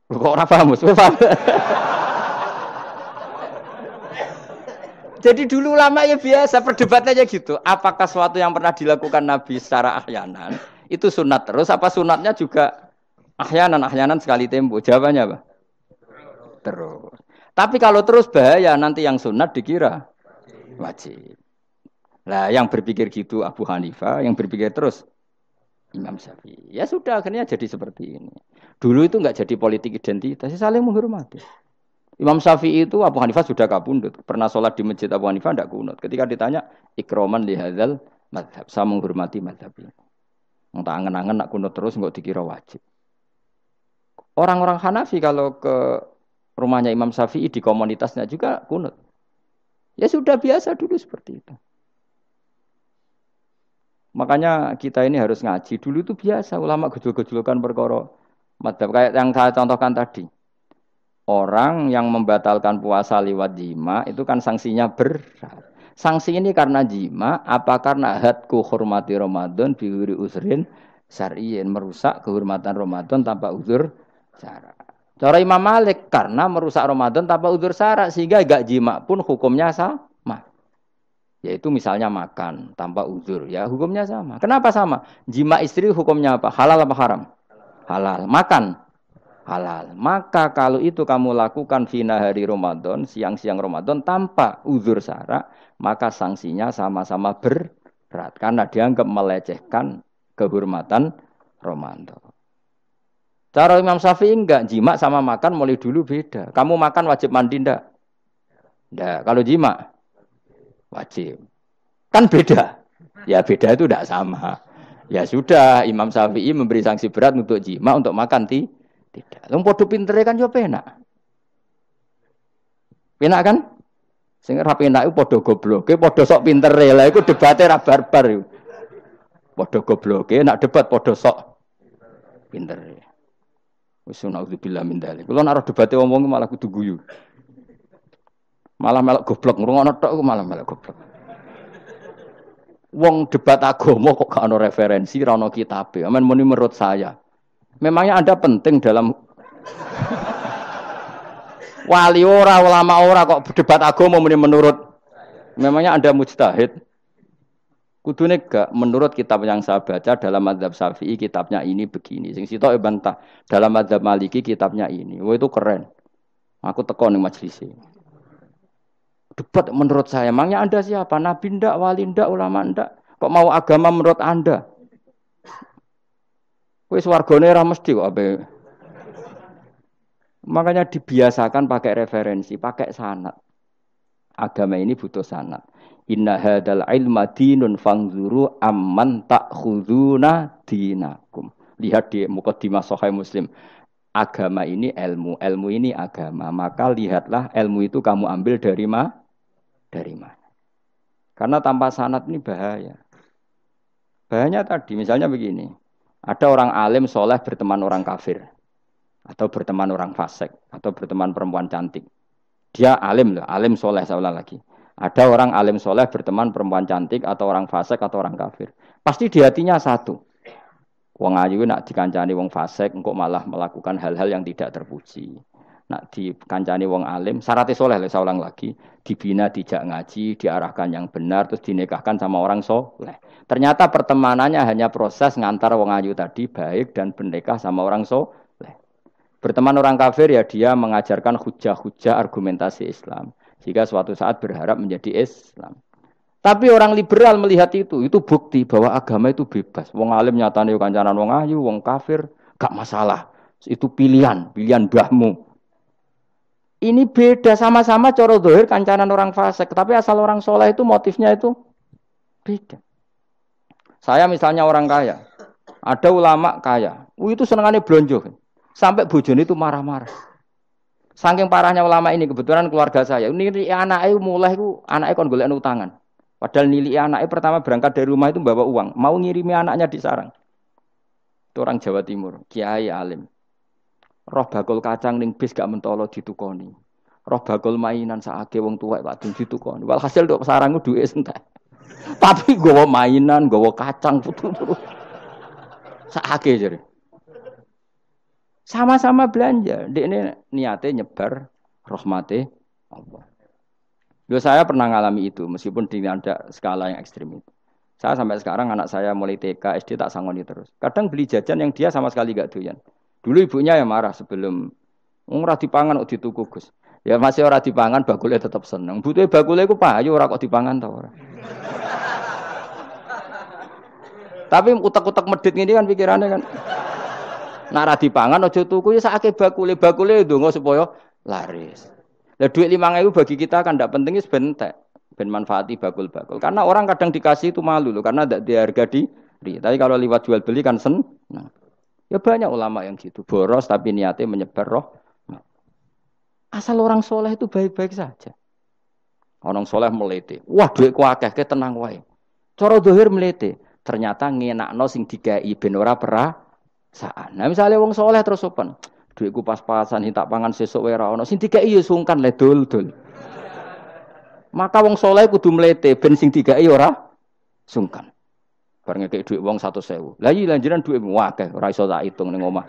Speaker 1: kok Rafa paham, Jadi dulu lama ya biasa perdebatannya gitu. Apakah sesuatu yang pernah dilakukan Nabi secara ahyanan itu sunat terus apa sunatnya juga Ahyanan, ahyanan sekali tempo. Jawabannya apa? Terus. Tapi kalau terus bahaya nanti yang sunat dikira wajib. Lah yang berpikir gitu Abu Hanifah, yang berpikir terus Imam Syafi'i. Ya sudah akhirnya jadi seperti ini. Dulu itu nggak jadi politik identitas, ya saling menghormati. Imam Syafi'i itu Abu Hanifah sudah kabundut. Pernah sholat di masjid Abu Hanifah tidak kunut. Ketika ditanya, ikroman lihadal madhab. Saya menghormati madhab ini. Entah angen-angen nak kunut terus nggak dikira wajib. Orang-orang Hanafi kalau ke rumahnya Imam Syafi'i di komunitasnya juga kunut. Ya sudah biasa dulu seperti itu. Makanya kita ini harus ngaji. Dulu itu biasa ulama kejul gejulkan perkara madhab. Kayak yang saya contohkan tadi. Orang yang membatalkan puasa lewat jima itu kan sanksinya berat. Sanksi ini karena jima, apa karena hadku hormati Ramadan bihuri usrin syariyin merusak kehormatan Ramadan tanpa uzur cara. Cara Imam Malik karena merusak Ramadan tanpa udur syarat sehingga gak jima pun hukumnya sama. Yaitu misalnya makan tanpa udur ya hukumnya sama. Kenapa sama? Jima istri hukumnya apa? Halal apa haram? Halal. Makan halal. Maka kalau itu kamu lakukan fina hari Ramadan, siang-siang Ramadan tanpa uzur syarat, maka sanksinya sama-sama berat karena dianggap melecehkan kehormatan Ramadan. Cara Imam Syafi'i enggak, jima sama makan mulai dulu beda. Kamu makan wajib mandi enggak? Enggak, kalau jima wajib. Kan beda. Ya beda itu enggak sama. Ya sudah, Imam Syafi'i memberi sanksi berat untuk jima, untuk makan ti tidak. Lu podo pintere kan yo penak. Penak kan? Sing ora penak iku podo gobloke, podo sok pintere. Lah iku debate ra barbar iku. Padha gobloke, nak debat podo sok pintere. Wis naudzubillah min dzalik. Kulo nek debate wong ngomongnya malah kudu guyu. Malah melok goblok, ngrungokno tok malah melok goblok. Wong debat agama kok gak referensi, ra ono kitabe. Amen muni menurut saya. Memangnya ada penting dalam wali ora ulama ora kok debat agama muni menurut memangnya ada mujtahid? Kudune gak menurut kitab yang saya baca dalam madzhab Syafi'i kitabnya ini begini. Sing sitok ya bantah dalam madzhab Maliki kitabnya ini. Wah itu keren. Aku teko ning majelis Debat menurut saya. Emangnya Anda siapa? Nabi ndak, wali ndak, ulama ndak. Kok mau agama menurut Anda? Wis wargane ora mesti kok ape. Makanya dibiasakan pakai referensi, pakai sanat. Agama ini butuh sanat. Inna hadal ilma dinun fangzuru amman takhuduna dinakum. Lihat di mukadimah sahih Muslim. Agama ini ilmu, ilmu ini agama. Maka lihatlah ilmu itu kamu ambil dari ma dari mana. Karena tanpa sanat ini bahaya. Bahayanya tadi misalnya begini. Ada orang alim soleh berteman orang kafir. Atau berteman orang fasik. Atau berteman perempuan cantik. Dia alim loh, alim soleh seolah lagi ada orang alim soleh berteman perempuan cantik atau orang fasik atau orang kafir. Pasti di hatinya satu. Wong ayu nak dikancani wong fasik, engkau malah melakukan hal-hal yang tidak terpuji. Nak dikancani wong alim, syaratnya soleh, saya ulang lagi. Dibina, dijak ngaji, diarahkan yang benar, terus dinikahkan sama orang soleh. Ternyata pertemanannya hanya proses ngantar wong ayu tadi baik dan bernikah sama orang soleh. Berteman orang kafir ya dia mengajarkan hujah-hujah argumentasi Islam jika suatu saat berharap menjadi Islam. Tapi orang liberal melihat itu, itu bukti bahwa agama itu bebas. Wong alim nyatane kancanan wong ayu, wong kafir, gak masalah. Itu pilihan, pilihan bahmu. Ini beda sama-sama coro dohir kancanan orang fasik, tapi asal orang soleh itu motifnya itu beda. Saya misalnya orang kaya, ada ulama kaya, itu senengannya blonjo, sampai bojone itu marah-marah. Saking parahnya ulama ini kebetulan keluarga saya. Ini anaknya mulai ku anaknya kon utangan. Padahal nilai anaknya pertama berangkat dari rumah itu bawa uang, mau ngirimi anaknya di sarang. Itu orang Jawa Timur, kiai alim. Roh bakul kacang ning bis gak mentolo ditukoni. Roh bakul mainan saake wong tua Pak Dun ditukoni. Walhasil dok sarang duwe entah. Tapi gowo mainan, gowo kacang putu-putu. Saake jadi. Sama-sama belanja. Dek ini niatnya nyebar rahmati Allah. Dulu saya pernah mengalami itu, meskipun ada skala yang ekstrim itu. Saya sampai sekarang anak saya mulai TK, SD tak sangoni terus. Kadang beli jajan yang dia sama sekali gak doyan. Dulu ibunya yang marah sebelum ora dipangan waktu dituku Gus. Ya masih orang dipangan bakule tetap seneng. butuh bakule iku payu orang kok dipangan tau orang. Tapi utak-utak medit ini kan pikirannya kan. Nara dipangan ojo tuku ya sakit bakule bakule nggak supaya laris. Lah duit lima ribu bagi kita kan tidak penting ya sebentar, ben manfaati bakul-bakul. Karena orang kadang dikasih itu malu loh karena tidak diharga di. Tapi kalau lewat jual beli kan sen. Nah. Ya banyak ulama yang gitu boros tapi niatnya menyebar roh. Nah. Asal orang soleh itu baik-baik saja. Orang soleh melete. Wah duit akeh ke tenang wae. Coro dohir melete. Ternyata ngenak no sing digai benora perah saan. Nah misalnya wong soleh terus sopan, duitku pas-pasan hintak pangan sesuk wera ono, sing dikai iyo ya sungkan le dul-dul. Maka wong soleh kudu mlete ben sing iyo ora sungkan. barangnya kayak duit wong satu sewu. lagi iya, lanjutan lanjuran duit wakeh, ora iso tak hitung neng oma,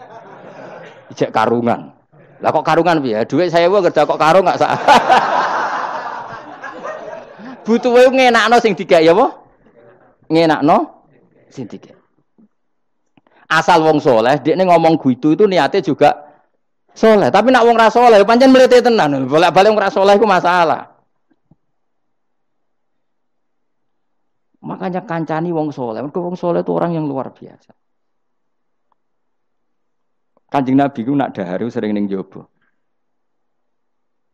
Speaker 1: Ijek karungan. Lah kok karungan piye? Duit wong kerja kok karung gak sak. Butuhe ngenakno sing iyo boh apa? Ngenakno sing dikai asal wong soleh, dia ini ngomong gitu itu niatnya juga soleh. Tapi nak wong rasoleh, ya panjang melihat itu tenan. Boleh balik wong rasoleh itu masalah. Makanya kancani wong soleh. Mereka wong soleh itu orang yang luar biasa. Kanjeng Nabi ku nak daharu sering ning jobo.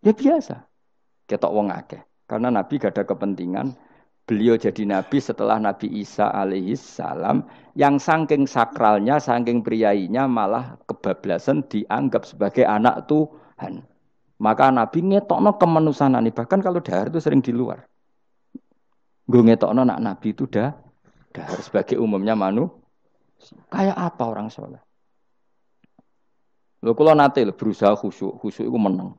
Speaker 1: Ya biasa. Ketok wong akeh. Karena Nabi gak ada kepentingan beliau jadi nabi setelah Nabi Isa alaihis salam yang saking sakralnya, saking priainya malah kebablasan dianggap sebagai anak Tuhan. Maka Nabi ngetokno kemanusanaan bahkan kalau dahar itu sering di luar. Gue ngetokno nak Nabi itu dah dahar sebagai umumnya manu. Kayak apa orang soleh? Lo kalau nate lo berusaha khusyuk, khusyuk itu menang.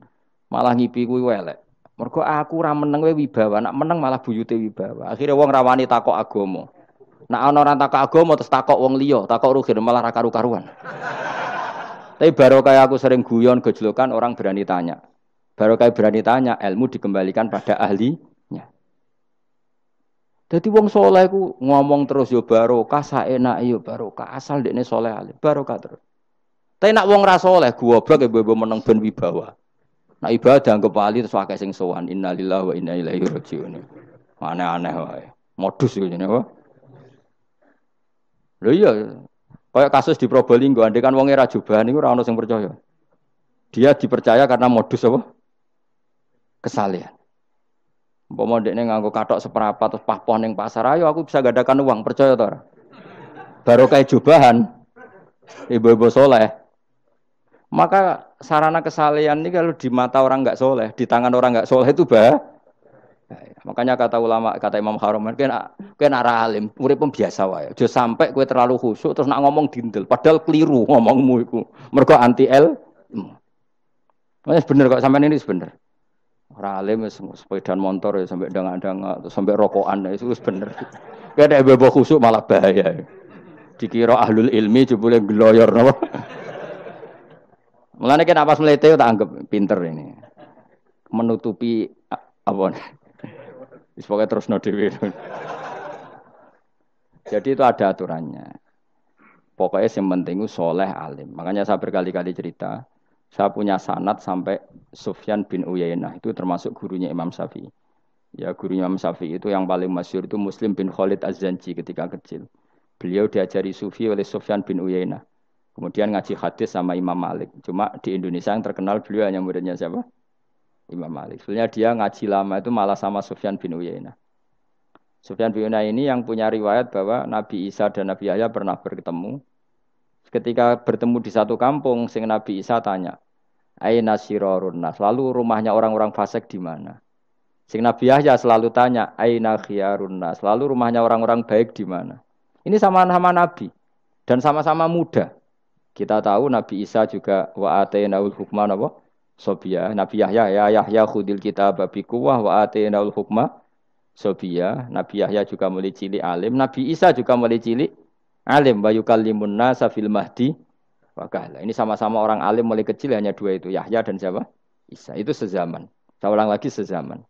Speaker 1: Malah ngipi gue welek. Mergo aku ora meneng kowe wibawa, nak meneng malah buyute wibawa. Akhirnya wong rawani takok agama. Nak ana ora takok agama terus takok wong liya, takok rugi malah ra karu-karuan. Tapi baru kayak aku sering guyon gejlokan orang berani tanya. Baru kayak berani tanya, ilmu dikembalikan pada ahlinya. Jadi wong soleh ku ngomong terus yo barokah, saenak yo barokah, asal dekne soleh alim, barokah terus. Tapi nak wong rasoleh, gua blok ya beberapa menang ben wibawa. Nah ibadah anggap wali terus pakai sing sowan innalillahi wa inna ilaihi rajiun. Aneh-aneh wae. Modus gitu apa? Lho iya, kayak kasus di Probolinggo andai kan wong era jubahan niku ora ono sing percaya. Dia dipercaya karena modus apa? Kesalehan. Umpama ndekne nganggo katok seperapat terus pahpon ning pasar, ayo aku bisa gadakan uang, percaya to ora? Baru kayak jubahan. Ibu-ibu soleh maka sarana kesalehan ini kalau di mata orang nggak soleh, di tangan orang nggak soleh itu bah. Makanya kata ulama, kata Imam Haram, kan kan arah alim, murid biasa wae. Jauh sampai kue terlalu khusyuk terus nak ngomong dindel, padahal keliru ngomongmu itu. Merkau anti l. Mas hmm. bener kok sampai ini bener. Ora alim sepedaan motor ya sampai dengan dangak terus sampai rokokan ya, itu sebener. bener. Kayak ada bebo khusyuk malah bahaya. Dikira ahlul ilmi geloyor, gloyor No? Mulane kena pas itu, tak anggap pinter ini. Menutupi apa nih? Wis terus no dhewe. Jadi itu ada aturannya. Pokoknya yang penting itu soleh alim. Makanya saya berkali-kali cerita, saya punya sanat sampai Sufyan bin Uyainah itu termasuk gurunya Imam Syafi'i. Ya gurunya Imam Syafi'i itu yang paling masyur itu Muslim bin Khalid Az-Zanji ketika kecil. Beliau diajari Sufi oleh Sufyan bin Uyainah. Kemudian ngaji hadis sama Imam Malik. Cuma di Indonesia yang terkenal beliau hanya muridnya siapa? Imam Malik. Sebenarnya dia ngaji lama itu malah sama Sufyan bin Uyainah. Sufyan bin Uyainah ini yang punya riwayat bahwa Nabi Isa dan Nabi Yahya pernah bertemu. Ketika bertemu di satu kampung, sing Nabi Isa tanya, Aina sirorun Lalu rumahnya orang-orang fasik di mana? Sing Nabi Yahya selalu tanya, Aina khiyarun Lalu rumahnya orang-orang baik di mana? Ini sama-sama Nabi dan sama-sama muda. Kita tahu Nabi Isa juga wa atainaul hukma napa? Sobia. Nabi Yahya ya Yahya khudil kita babi kuwah wa atainaul hukma sobia. Nabi Yahya juga mulai cilik alim. Nabi Isa juga mulai cilik alim. Bayu kalimun nasa fil mahdi. Wakahlah. Ini sama-sama orang alim mulai kecil hanya dua itu. Yahya dan siapa? Isa. Itu sezaman. Saya ulang lagi sezaman.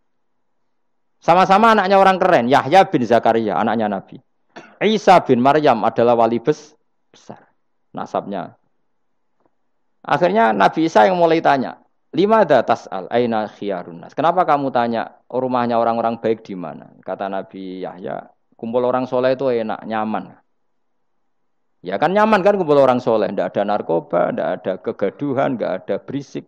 Speaker 1: Sama-sama anaknya orang keren. Yahya bin Zakaria, anaknya Nabi. Isa bin Maryam adalah wali besar. Nasabnya Akhirnya Nabi Isa yang mulai tanya, lima datas al aina khiyarunas. Kenapa kamu tanya rumahnya orang-orang baik di mana? Kata Nabi Yahya, kumpul orang soleh itu enak, nyaman. Ya kan nyaman kan kumpul orang soleh, tidak ada narkoba, tidak ada kegaduhan, tidak ada berisik.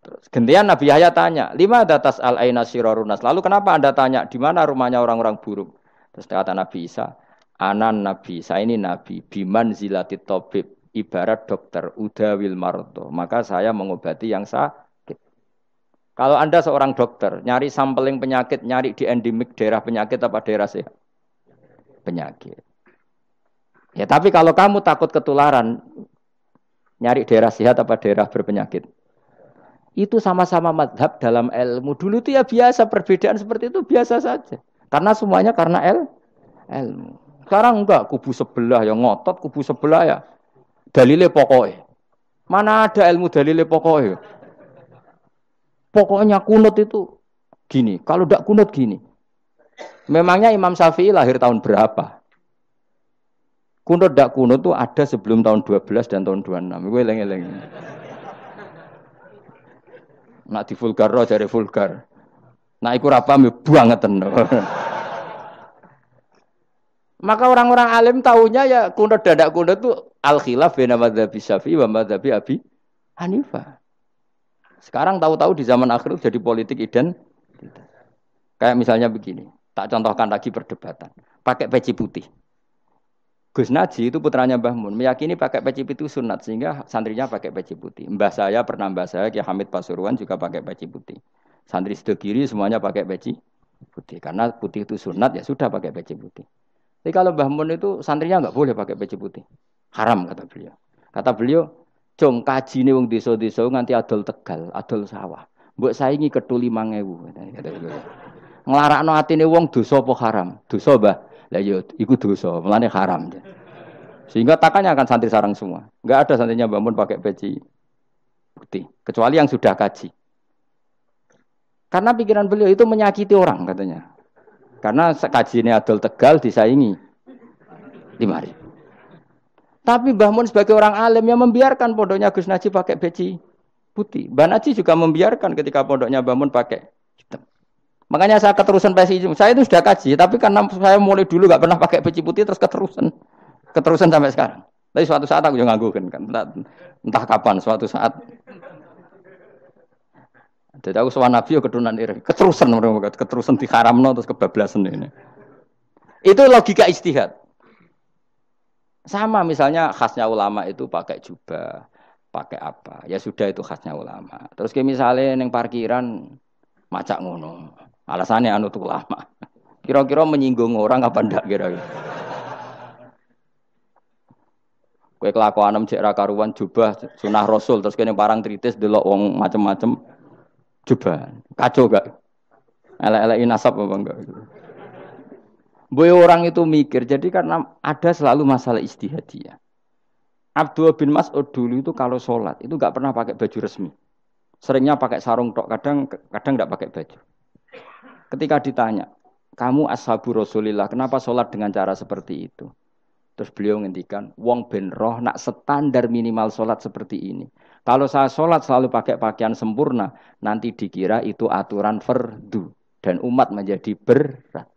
Speaker 1: Terus gantian Nabi Yahya tanya, lima datas al aina sirarunas. Lalu kenapa anda tanya di mana rumahnya orang-orang buruk? Terus kata Nabi Isa, anan Nabi Isa ini Nabi biman zilati tobib ibarat dokter udawil marto maka saya mengobati yang sakit kalau anda seorang dokter nyari sampling penyakit nyari di endemik daerah penyakit apa daerah sehat penyakit ya tapi kalau kamu takut ketularan nyari daerah sehat apa daerah berpenyakit itu sama-sama madhab dalam ilmu dulu itu ya biasa perbedaan seperti itu biasa saja karena semuanya karena el ilmu sekarang enggak kubu sebelah yang ngotot kubu sebelah ya dalile pokoknya. Mana ada ilmu dalile pokoknya? Pokoknya kunut itu gini. Kalau tidak kunut gini. Memangnya Imam Syafi'i lahir tahun berapa? Kunut tidak kunut itu ada sebelum tahun 12 dan tahun 26. Gue eleng-eleng. Nak di vulgar roh jadi vulgar. Nak apa rapam ya buang ngeten. Maka orang-orang alim tahunya ya kunut dadak tidak itu al-khilaf bin madhabi syafi'i wa abi hanifah. Sekarang tahu-tahu di zaman akhir jadi politik iden. Kayak misalnya begini, tak contohkan lagi perdebatan. Pakai peci putih. Gus Naji itu putranya Mbah Mun meyakini pakai peci putih sunat sehingga santrinya pakai peci putih. Mbah saya pernah mbah saya Ki Hamid Pasuruan juga pakai peci putih. Santri sedekiri semuanya pakai peci putih karena putih itu sunat ya sudah pakai peci putih. Tapi kalau Mbah Mun itu santrinya nggak boleh pakai peci putih. Haram kata beliau. Kata beliau, "Jong kaji nih wong desa-desa nganti adol Tegal, adol sawah. Mbok saingi ketuli 5000." Kata beliau. Nglarakno atine wong dosa apa haram? Dosa, Mbah. Lah yo iya, iku dosa, melane haram. Sehingga takannya akan santri sarang semua. Nggak ada santrinya Mbah Mun pakai peci putih, kecuali yang sudah kaji. Karena pikiran beliau itu menyakiti orang katanya. Karena ini Adol Tegal disaingi 5000. Tapi Mbah Mun sebagai orang alim yang membiarkan pondoknya Gus Naji pakai beci putih. Mbah Naji juga membiarkan ketika pondoknya Mbah Mun pakai hitam. Makanya saya keterusan peci Saya itu sudah kaji, tapi karena saya mulai dulu nggak pernah pakai peci putih terus keterusan. Keterusan sampai sekarang. Tapi suatu saat aku juga nganggukin kan. Entah, entah kapan suatu saat jadi aku sewa Nabi ya keturunan iri. Keterusan mereka keterusan karamno terus kebablasan ini. Itu logika istihad. Sama misalnya khasnya ulama itu pakai jubah, pakai apa. Ya sudah itu khasnya ulama. Terus kayak misalnya neng parkiran macak ngono. Alasannya anu tuh ulama. Kira-kira menyinggung orang apa ndak kira-kira. Kue kelakuan cek Karuan jubah sunah rasul terus kini parang tritis delok wong macem-macem Coba, kacau gak? Elek-elek nasab apa enggak? Boy orang itu mikir, jadi karena ada selalu masalah istihadiyah. Abdul bin Mas'ud dulu itu kalau sholat itu nggak pernah pakai baju resmi. Seringnya pakai sarung tok, kadang kadang nggak pakai baju. Ketika ditanya, kamu ashabu Rasulillah, kenapa sholat dengan cara seperti itu? Terus beliau ngendikan, wong ben roh nak standar minimal sholat seperti ini. Kalau saya sholat selalu pakai pakaian sempurna, nanti dikira itu aturan fardu dan umat menjadi berat.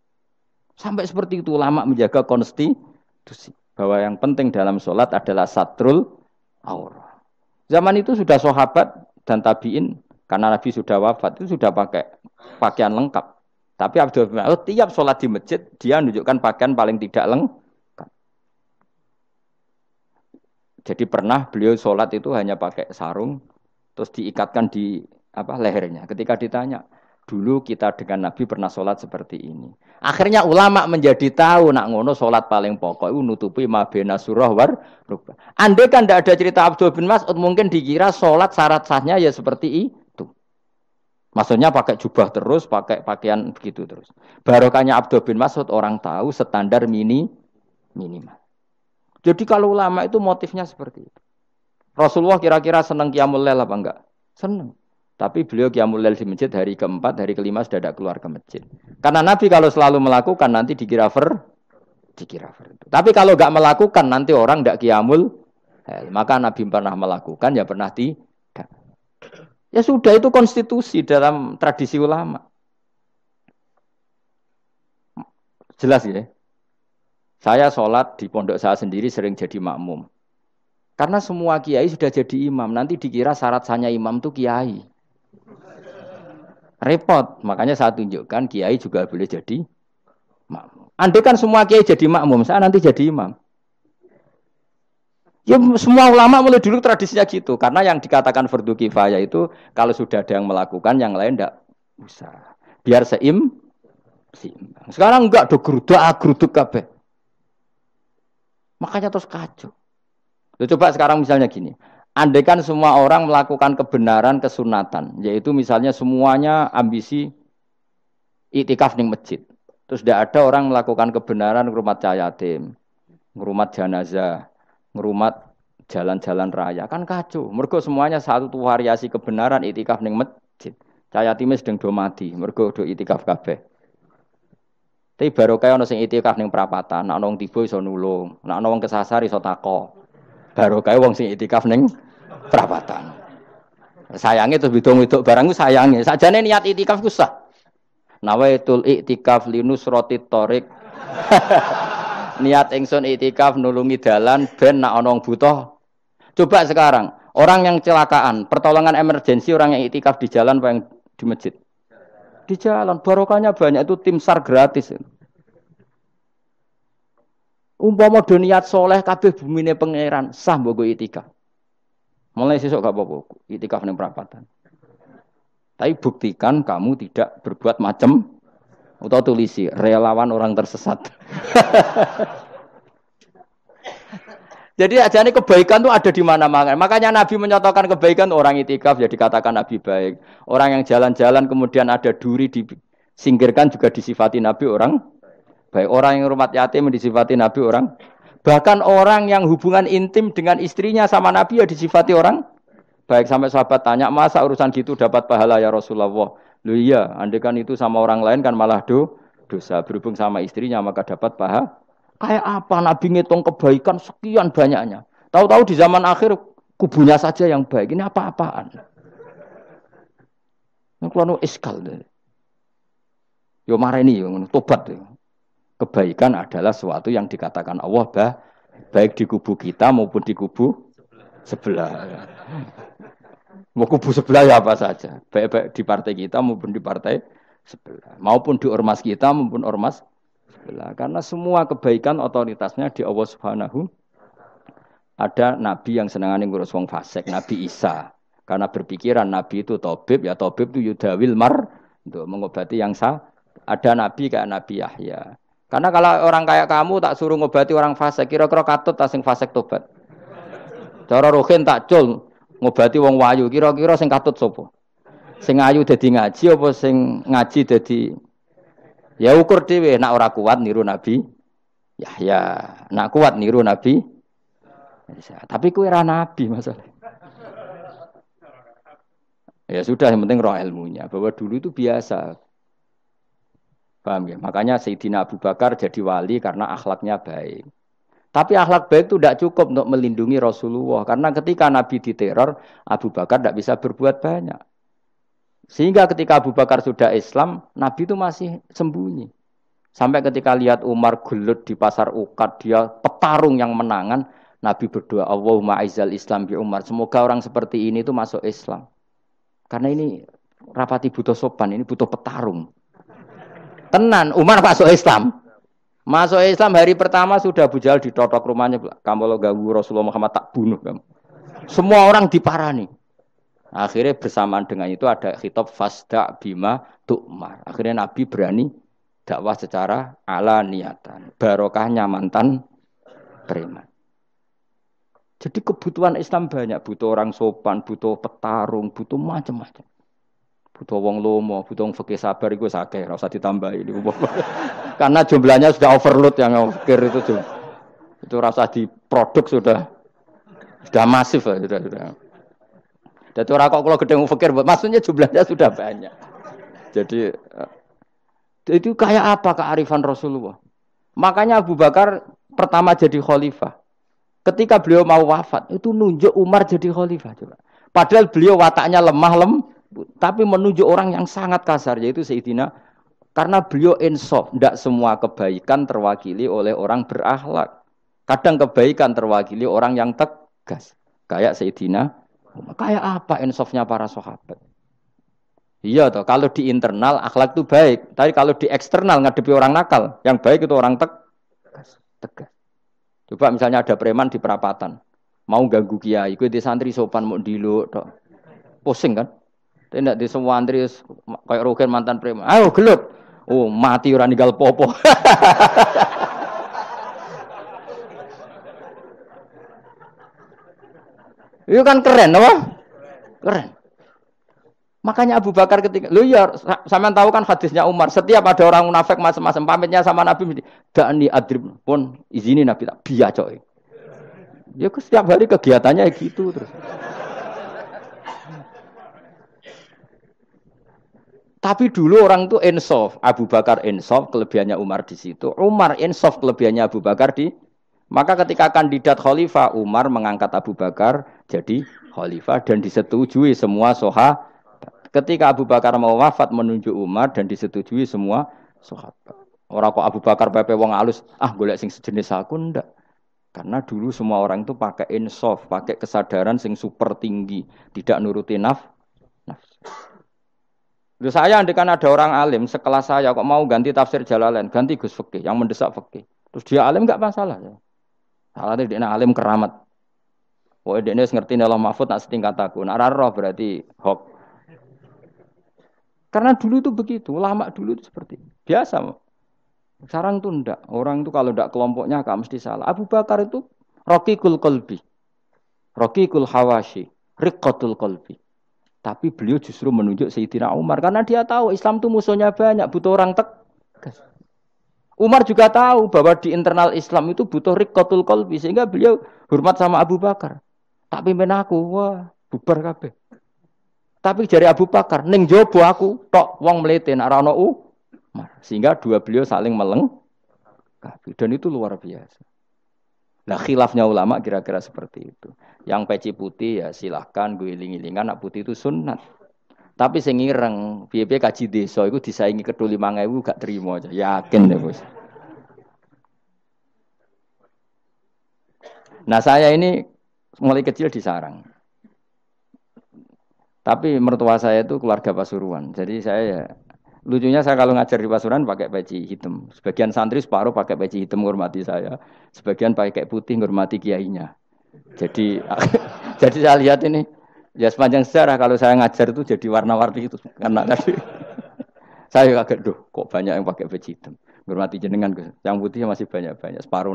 Speaker 1: Sampai seperti itu lama menjaga konstitusi bahwa yang penting dalam sholat adalah satrul aur. Zaman itu sudah sahabat dan tabiin karena Nabi sudah wafat itu sudah pakai pakaian lengkap. Tapi Abdul Malik tiap sholat di masjid dia menunjukkan pakaian paling tidak lengkap Jadi pernah beliau sholat itu hanya pakai sarung, terus diikatkan di apa lehernya. Ketika ditanya, dulu kita dengan Nabi pernah sholat seperti ini. Akhirnya ulama menjadi tahu nak ngono sholat paling pokok itu nutupi mabena surah war Andai kan tidak ada cerita Abdul bin Mas'ud mungkin dikira sholat syarat sahnya ya seperti itu. Maksudnya pakai jubah terus, pakai pakaian begitu terus. Barokahnya Abdul bin Mas'ud orang tahu standar mini minimal. Jadi kalau ulama itu motifnya seperti itu. Rasulullah kira-kira senang kiamul lel apa enggak? Senang. Tapi beliau kiamul lel di masjid hari keempat, hari kelima sudah tidak keluar ke masjid. Karena Nabi kalau selalu melakukan nanti dikira ver, dikira ver. Tapi kalau enggak melakukan nanti orang tidak kiamul lel. Maka Nabi pernah melakukan ya pernah tidak. Ya sudah itu konstitusi dalam tradisi ulama. Jelas ya? Saya sholat di pondok saya sendiri sering jadi makmum. Karena semua kiai sudah jadi imam. Nanti dikira syarat sanya imam itu kiai. Repot. Makanya saya tunjukkan kiai juga boleh jadi makmum. Andai kan semua kiai jadi makmum, saya nanti jadi imam. Ya semua ulama mulai dulu tradisinya gitu. Karena yang dikatakan fardu kifayah itu kalau sudah ada yang melakukan, yang lain tidak usah. Biar seim, Sekarang enggak do gerudak, ah, gerudak kabeh. Makanya terus kacau. Loh, coba sekarang misalnya gini, andaikan semua orang melakukan kebenaran kesunatan, yaitu misalnya semuanya ambisi itikaf di masjid. Terus tidak ada orang melakukan kebenaran ngerumat cahayatim. yatim, ngerumat jenazah, ngerumat jalan-jalan raya. Kan kacau. Mergo semuanya satu tuh variasi kebenaran itikaf di masjid. Cahaya sedang mati, mergo do itikaf kabeh. Tapi baru kayak ono sing itikaf neng perapatan, nak nong tiba iso nulung, nak nong kesasar iso tako. Baru kayak wong sing itikaf neng perapatan. Sayangnya terus bidung itu barangku sayangnya. nih niat itikaf ku sah. itu itikaf linus roti torik. niat engson itikaf nulungi dalan ben nak onong butuh. Coba sekarang orang yang celakaan, pertolongan emergensi orang yang itikaf di jalan apa yang di masjid? di jalan barokahnya banyak itu tim sar gratis umpama do niat soleh bumi ini pangeran sah mbok itika Mulai sesok gak apa-apa itika ini perapatan. Tapi buktikan kamu tidak berbuat macam atau tulisi relawan orang tersesat. Jadi aja ini kebaikan tuh ada di mana-mana. Makanya Nabi menyatakan kebaikan orang itikaf ya katakan Nabi baik. Orang yang jalan-jalan kemudian ada duri di singkirkan juga disifati Nabi orang baik. Orang yang rumah yatim disifati Nabi orang. Bahkan orang yang hubungan intim dengan istrinya sama Nabi ya disifati orang baik sampai sahabat tanya masa urusan gitu dapat pahala ya Rasulullah. Lu iya, andekan itu sama orang lain kan malah do dosa. Berhubung sama istrinya maka dapat pahala Kayak apa Nabi ngitung kebaikan sekian banyaknya. Tahu-tahu di zaman akhir kubunya saja yang baik. Ini apa-apaan. Ini keluar iskal. Yo ini, yo tobat. deh. Kebaikan adalah sesuatu yang dikatakan Allah bah, baik di kubu kita maupun di kubu sebelah. Mau kubu sebelah ya apa saja, baik, baik di partai kita maupun di partai sebelah, maupun di ormas kita maupun ormas karena semua kebaikan otoritasnya di Allah Subhanahu ada nabi yang senengane ngurus wong fasik, Nabi Isa. Karena berpikiran nabi itu tobib ya tobib itu yudawil mar untuk mengobati yang sah. Ada nabi kayak Nabi Yahya. Karena kalau orang kayak kamu tak suruh ngobati orang fasik, kira-kira katut tak sing fasik tobat. Cara rohin tak cul ngobati wong wayu, kira-kira sing katut sopo. Sing ayu dadi ngaji apa sing ngaji dadi Ya ukur dhewe nak ora kuat niru Nabi ya, nak kuat niru Nabi Isa. Tapi kue ra nabi masalah. Ya sudah yang penting roh ilmunya bahwa dulu itu biasa. Paham ya? Makanya Sayyidina Abu Bakar jadi wali karena akhlaknya baik. Tapi akhlak baik itu tidak cukup untuk melindungi Rasulullah. Karena ketika Nabi diteror, Abu Bakar tidak bisa berbuat banyak. Sehingga ketika Abu Bakar sudah Islam, Nabi itu masih sembunyi. Sampai ketika lihat Umar gelut di pasar Ukat, dia petarung yang menangan, Nabi berdoa, Allahumma aizal Islam bi Umar. Semoga orang seperti ini itu masuk Islam. Karena ini rapati butuh sopan, ini butuh petarung. Tenan, Umar masuk Islam. Masuk Islam hari pertama sudah Abu Jahal ditotok rumahnya. Kamu lo ganggu Rasulullah Muhammad tak bunuh kamu. Semua orang diparani. Akhirnya bersamaan dengan itu ada kitab fasda bima tukmar. Akhirnya Nabi berani dakwah secara ala niatan. Barokahnya mantan preman. Jadi kebutuhan Islam banyak, butuh orang sopan, butuh petarung, butuh macam-macam. Butuh wong lomo, butuh wong fakir sabar itu sakit, rasa ditambah ini. Karena jumlahnya sudah overload yang fakir itu Itu rasa diproduk sudah sudah masif sudah sudah. Jadi orang kok kalau gedeng fakir, maksudnya jumlahnya sudah banyak. Jadi eh, itu kayak apa kearifan Rasulullah? Makanya Abu Bakar pertama jadi khalifah. Ketika beliau mau wafat, itu nunjuk Umar jadi khalifah. Coba. Padahal beliau wataknya lemah lem, tapi menunjuk orang yang sangat kasar, yaitu Sayyidina karena beliau insaf, tidak semua kebaikan terwakili oleh orang berakhlak. Kadang kebaikan terwakili orang yang tegas. Kayak Sayyidina Kayak apa insofnya para sahabat? Iya toh, kalau di internal akhlak itu baik, tapi kalau di eksternal ngadepi orang nakal, yang baik itu orang tek tegas. Coba misalnya ada preman di perapatan, mau ganggu kiai, ikut di santri sopan mau dilo toh. Pusing kan? Tidak di semua antri kayak rugen mantan preman. Ayo gelut. Oh, mati orang tinggal popo. Itu kan keren apa? Keren. Makanya Abu Bakar ketika lu ya sama tahu kan hadisnya Umar, setiap ada orang munafik masing-masing pamitnya sama Nabi dani adrib pun izinin Nabi tak coy. Ya setiap hari kegiatannya gitu terus. Tapi dulu orang itu insaf. Abu Bakar insaf, kelebihannya Umar di situ. Umar insaf, kelebihannya Abu Bakar di. Maka ketika kandidat khalifah, Umar mengangkat Abu Bakar jadi khalifah dan disetujui semua soha. Ketika Abu Bakar mau wafat menunjuk Umar dan disetujui semua soha. Orang kok Abu Bakar pepe wong alus, ah golek sing sejenis aku ndak. Karena dulu semua orang itu pakai insaf, pakai kesadaran sing super tinggi, tidak nuruti naf. naf. Lalu saya andekan ada orang alim sekelas saya kok mau ganti tafsir Jalalain, ganti Gus Fekih yang mendesak Fekih. Terus dia alim nggak masalah ya. Salah tidak alim keramat. Wah, ini harus ngerti nih Mahfud nak setingkat aku. Nak roh berarti hoax. Karena dulu itu begitu, lama dulu itu seperti ini. biasa. Sekarang tuh ndak. Orang itu kalau ndak kelompoknya gak mesti salah. Abu Bakar itu kul Kolbi, kul Hawashi, Rikotul Kolbi. Tapi beliau justru menunjuk Sayyidina Umar karena dia tahu Islam itu musuhnya banyak, butuh orang tek. Umar juga tahu bahwa di internal Islam itu butuh rikotul kolbi sehingga beliau hormat sama Abu Bakar tak pimpin aku, wah bubar kabeh. Tapi jari Abu Bakar, neng jobo aku, tok wong melete narano u Sehingga dua beliau saling meleng. Dan itu luar biasa. Nah khilafnya ulama kira-kira seperti itu. Yang peci putih ya silahkan gue iling-ilingan, nak putih itu sunat. Tapi sing ireng, kaji desa itu disaingi lima 5000 gak terima aja. Yakin deh Bos. Nah, saya ini mulai kecil di sarang. Tapi mertua saya itu keluarga Pasuruan. Jadi saya ya, lucunya saya kalau ngajar di Pasuruan pakai peci hitam. Sebagian santri separuh pakai peci hitam menghormati saya, sebagian pakai putih menghormati kiainya. Jadi jadi saya lihat ini ya sepanjang sejarah kalau saya ngajar itu jadi warna-warni itu karena tadi saya kaget doh kok banyak yang pakai peci hitam. Menghormati jenengan yang putih masih banyak-banyak separuh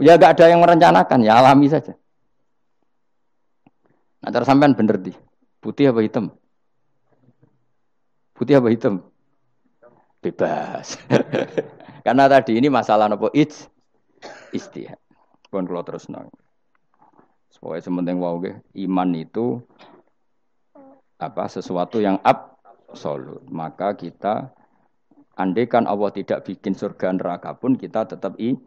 Speaker 1: Ya gak ada yang merencanakan, ya alami saja. Nah, cara sampean bener di. Putih apa hitam? Putih apa hitam? Bebas. Karena tadi ini masalah nopo it's istiha. Pun kalau terus nang. Pokoknya sementing wau iman itu apa sesuatu yang absolut. Maka kita andekan Allah tidak bikin surga neraka pun kita tetap i,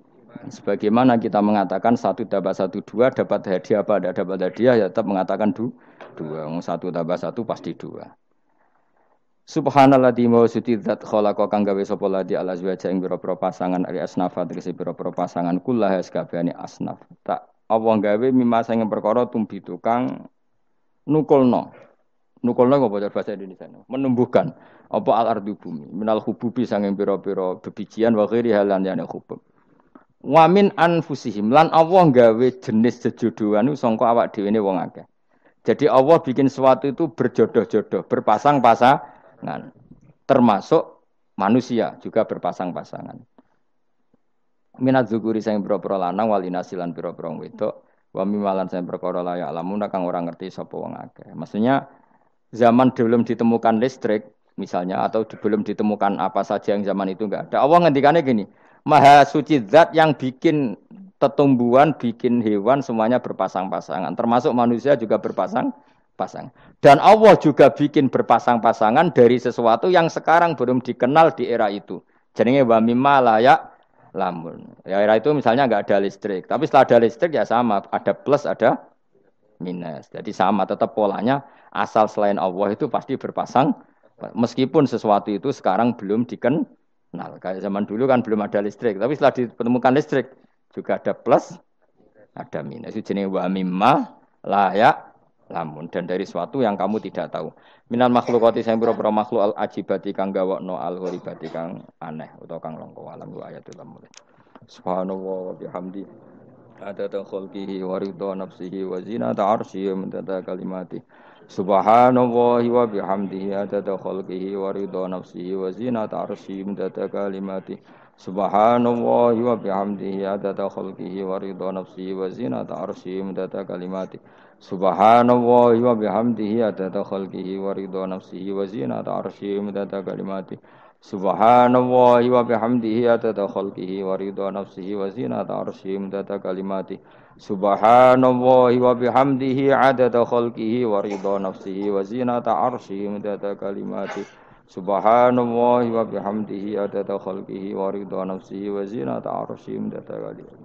Speaker 1: Sebagaimana kita mengatakan satu tambah satu dua dapat hadiah apa tidak dapat hadiah ya tetap mengatakan du, dua. Satu tambah satu pasti dua. Subhanallah di suci zat khalaqa kang gawe sapa di ala azwaja ing biro pasangan ari asnafa tegese pira biro pasangan es sakabehane asnaf. Tak Allah gawe mimasa yang perkara tumbi tukang nukolno, nukolno gak bocor bahasa Indonesia? Menumbuhkan apa al ardu bumi minal hububi yang biro biro bebijian wakiri halan yang hubub. Wamin anfusihim lan Allah gawe jenis jejodohan sangka awak dhewe ne wong akeh. Jadi Allah bikin sesuatu itu berjodoh-jodoh, berpasang-pasangan. Termasuk manusia juga berpasang-pasangan. Minat zukuri sing pira-pira lanang walinasi lan pira-pira wedok wa mimalan sing perkara la ya'lamun kang ora ngerti sapa wong akeh. Maksudnya zaman belum ditemukan listrik misalnya atau belum ditemukan apa saja yang zaman itu enggak ada. Allah ngendikane gini, Maha suci zat yang bikin tetumbuhan, bikin hewan semuanya berpasang-pasangan. Termasuk manusia juga berpasang-pasang. Dan Allah juga bikin berpasang-pasangan dari sesuatu yang sekarang belum dikenal di era itu. Jenenge wa mimma layak lamun. Ya era itu misalnya nggak ada listrik, tapi setelah ada listrik ya sama, ada plus ada minus. Jadi sama tetap polanya asal selain Allah itu pasti berpasang meskipun sesuatu itu sekarang belum dikenal. Nah, kayak zaman dulu kan belum ada listrik, tapi setelah ditemukan listrik juga ada plus, ada minus. Itu jenis wa mimma layak lamun dan dari suatu yang kamu tidak tahu. Minal makhlukati saya pira-pira makhluk al ajibati kang no al horibati kang aneh utawa kang longko alam ayat dalam mulut. Subhanallah wa bihamdi Ada khalqihi wa ridha nafsihi wazina zinata arsyihi kalimatih. kalimati. Subhanallahi wa bihamdihi adada khalqihi wa ridha nafsihi wa zinata arsyih adada kalimatih Subhanallahi wa bihamdihi adada khalqihi wa ridha nafsihi wa zinata arsyih adada kalimatih Subhanallahi wa bihamdihi adada khalqihi wa ridha nafsihi wa zinata arsyih adada kalimatih Subhanallahi wa bihamdihi adada khalqihi wa ridha nafsihi wa zinata arsyih adada kalimatih Subhanallahi wa bihamdihi adada khalqihi wa ridha nafsihi wa zinata arsyihi mudada kalimati Subhanallahi wa bihamdihi adada khalqihi wa ridha nafsihi wa zinata arsyihi mudada kalimati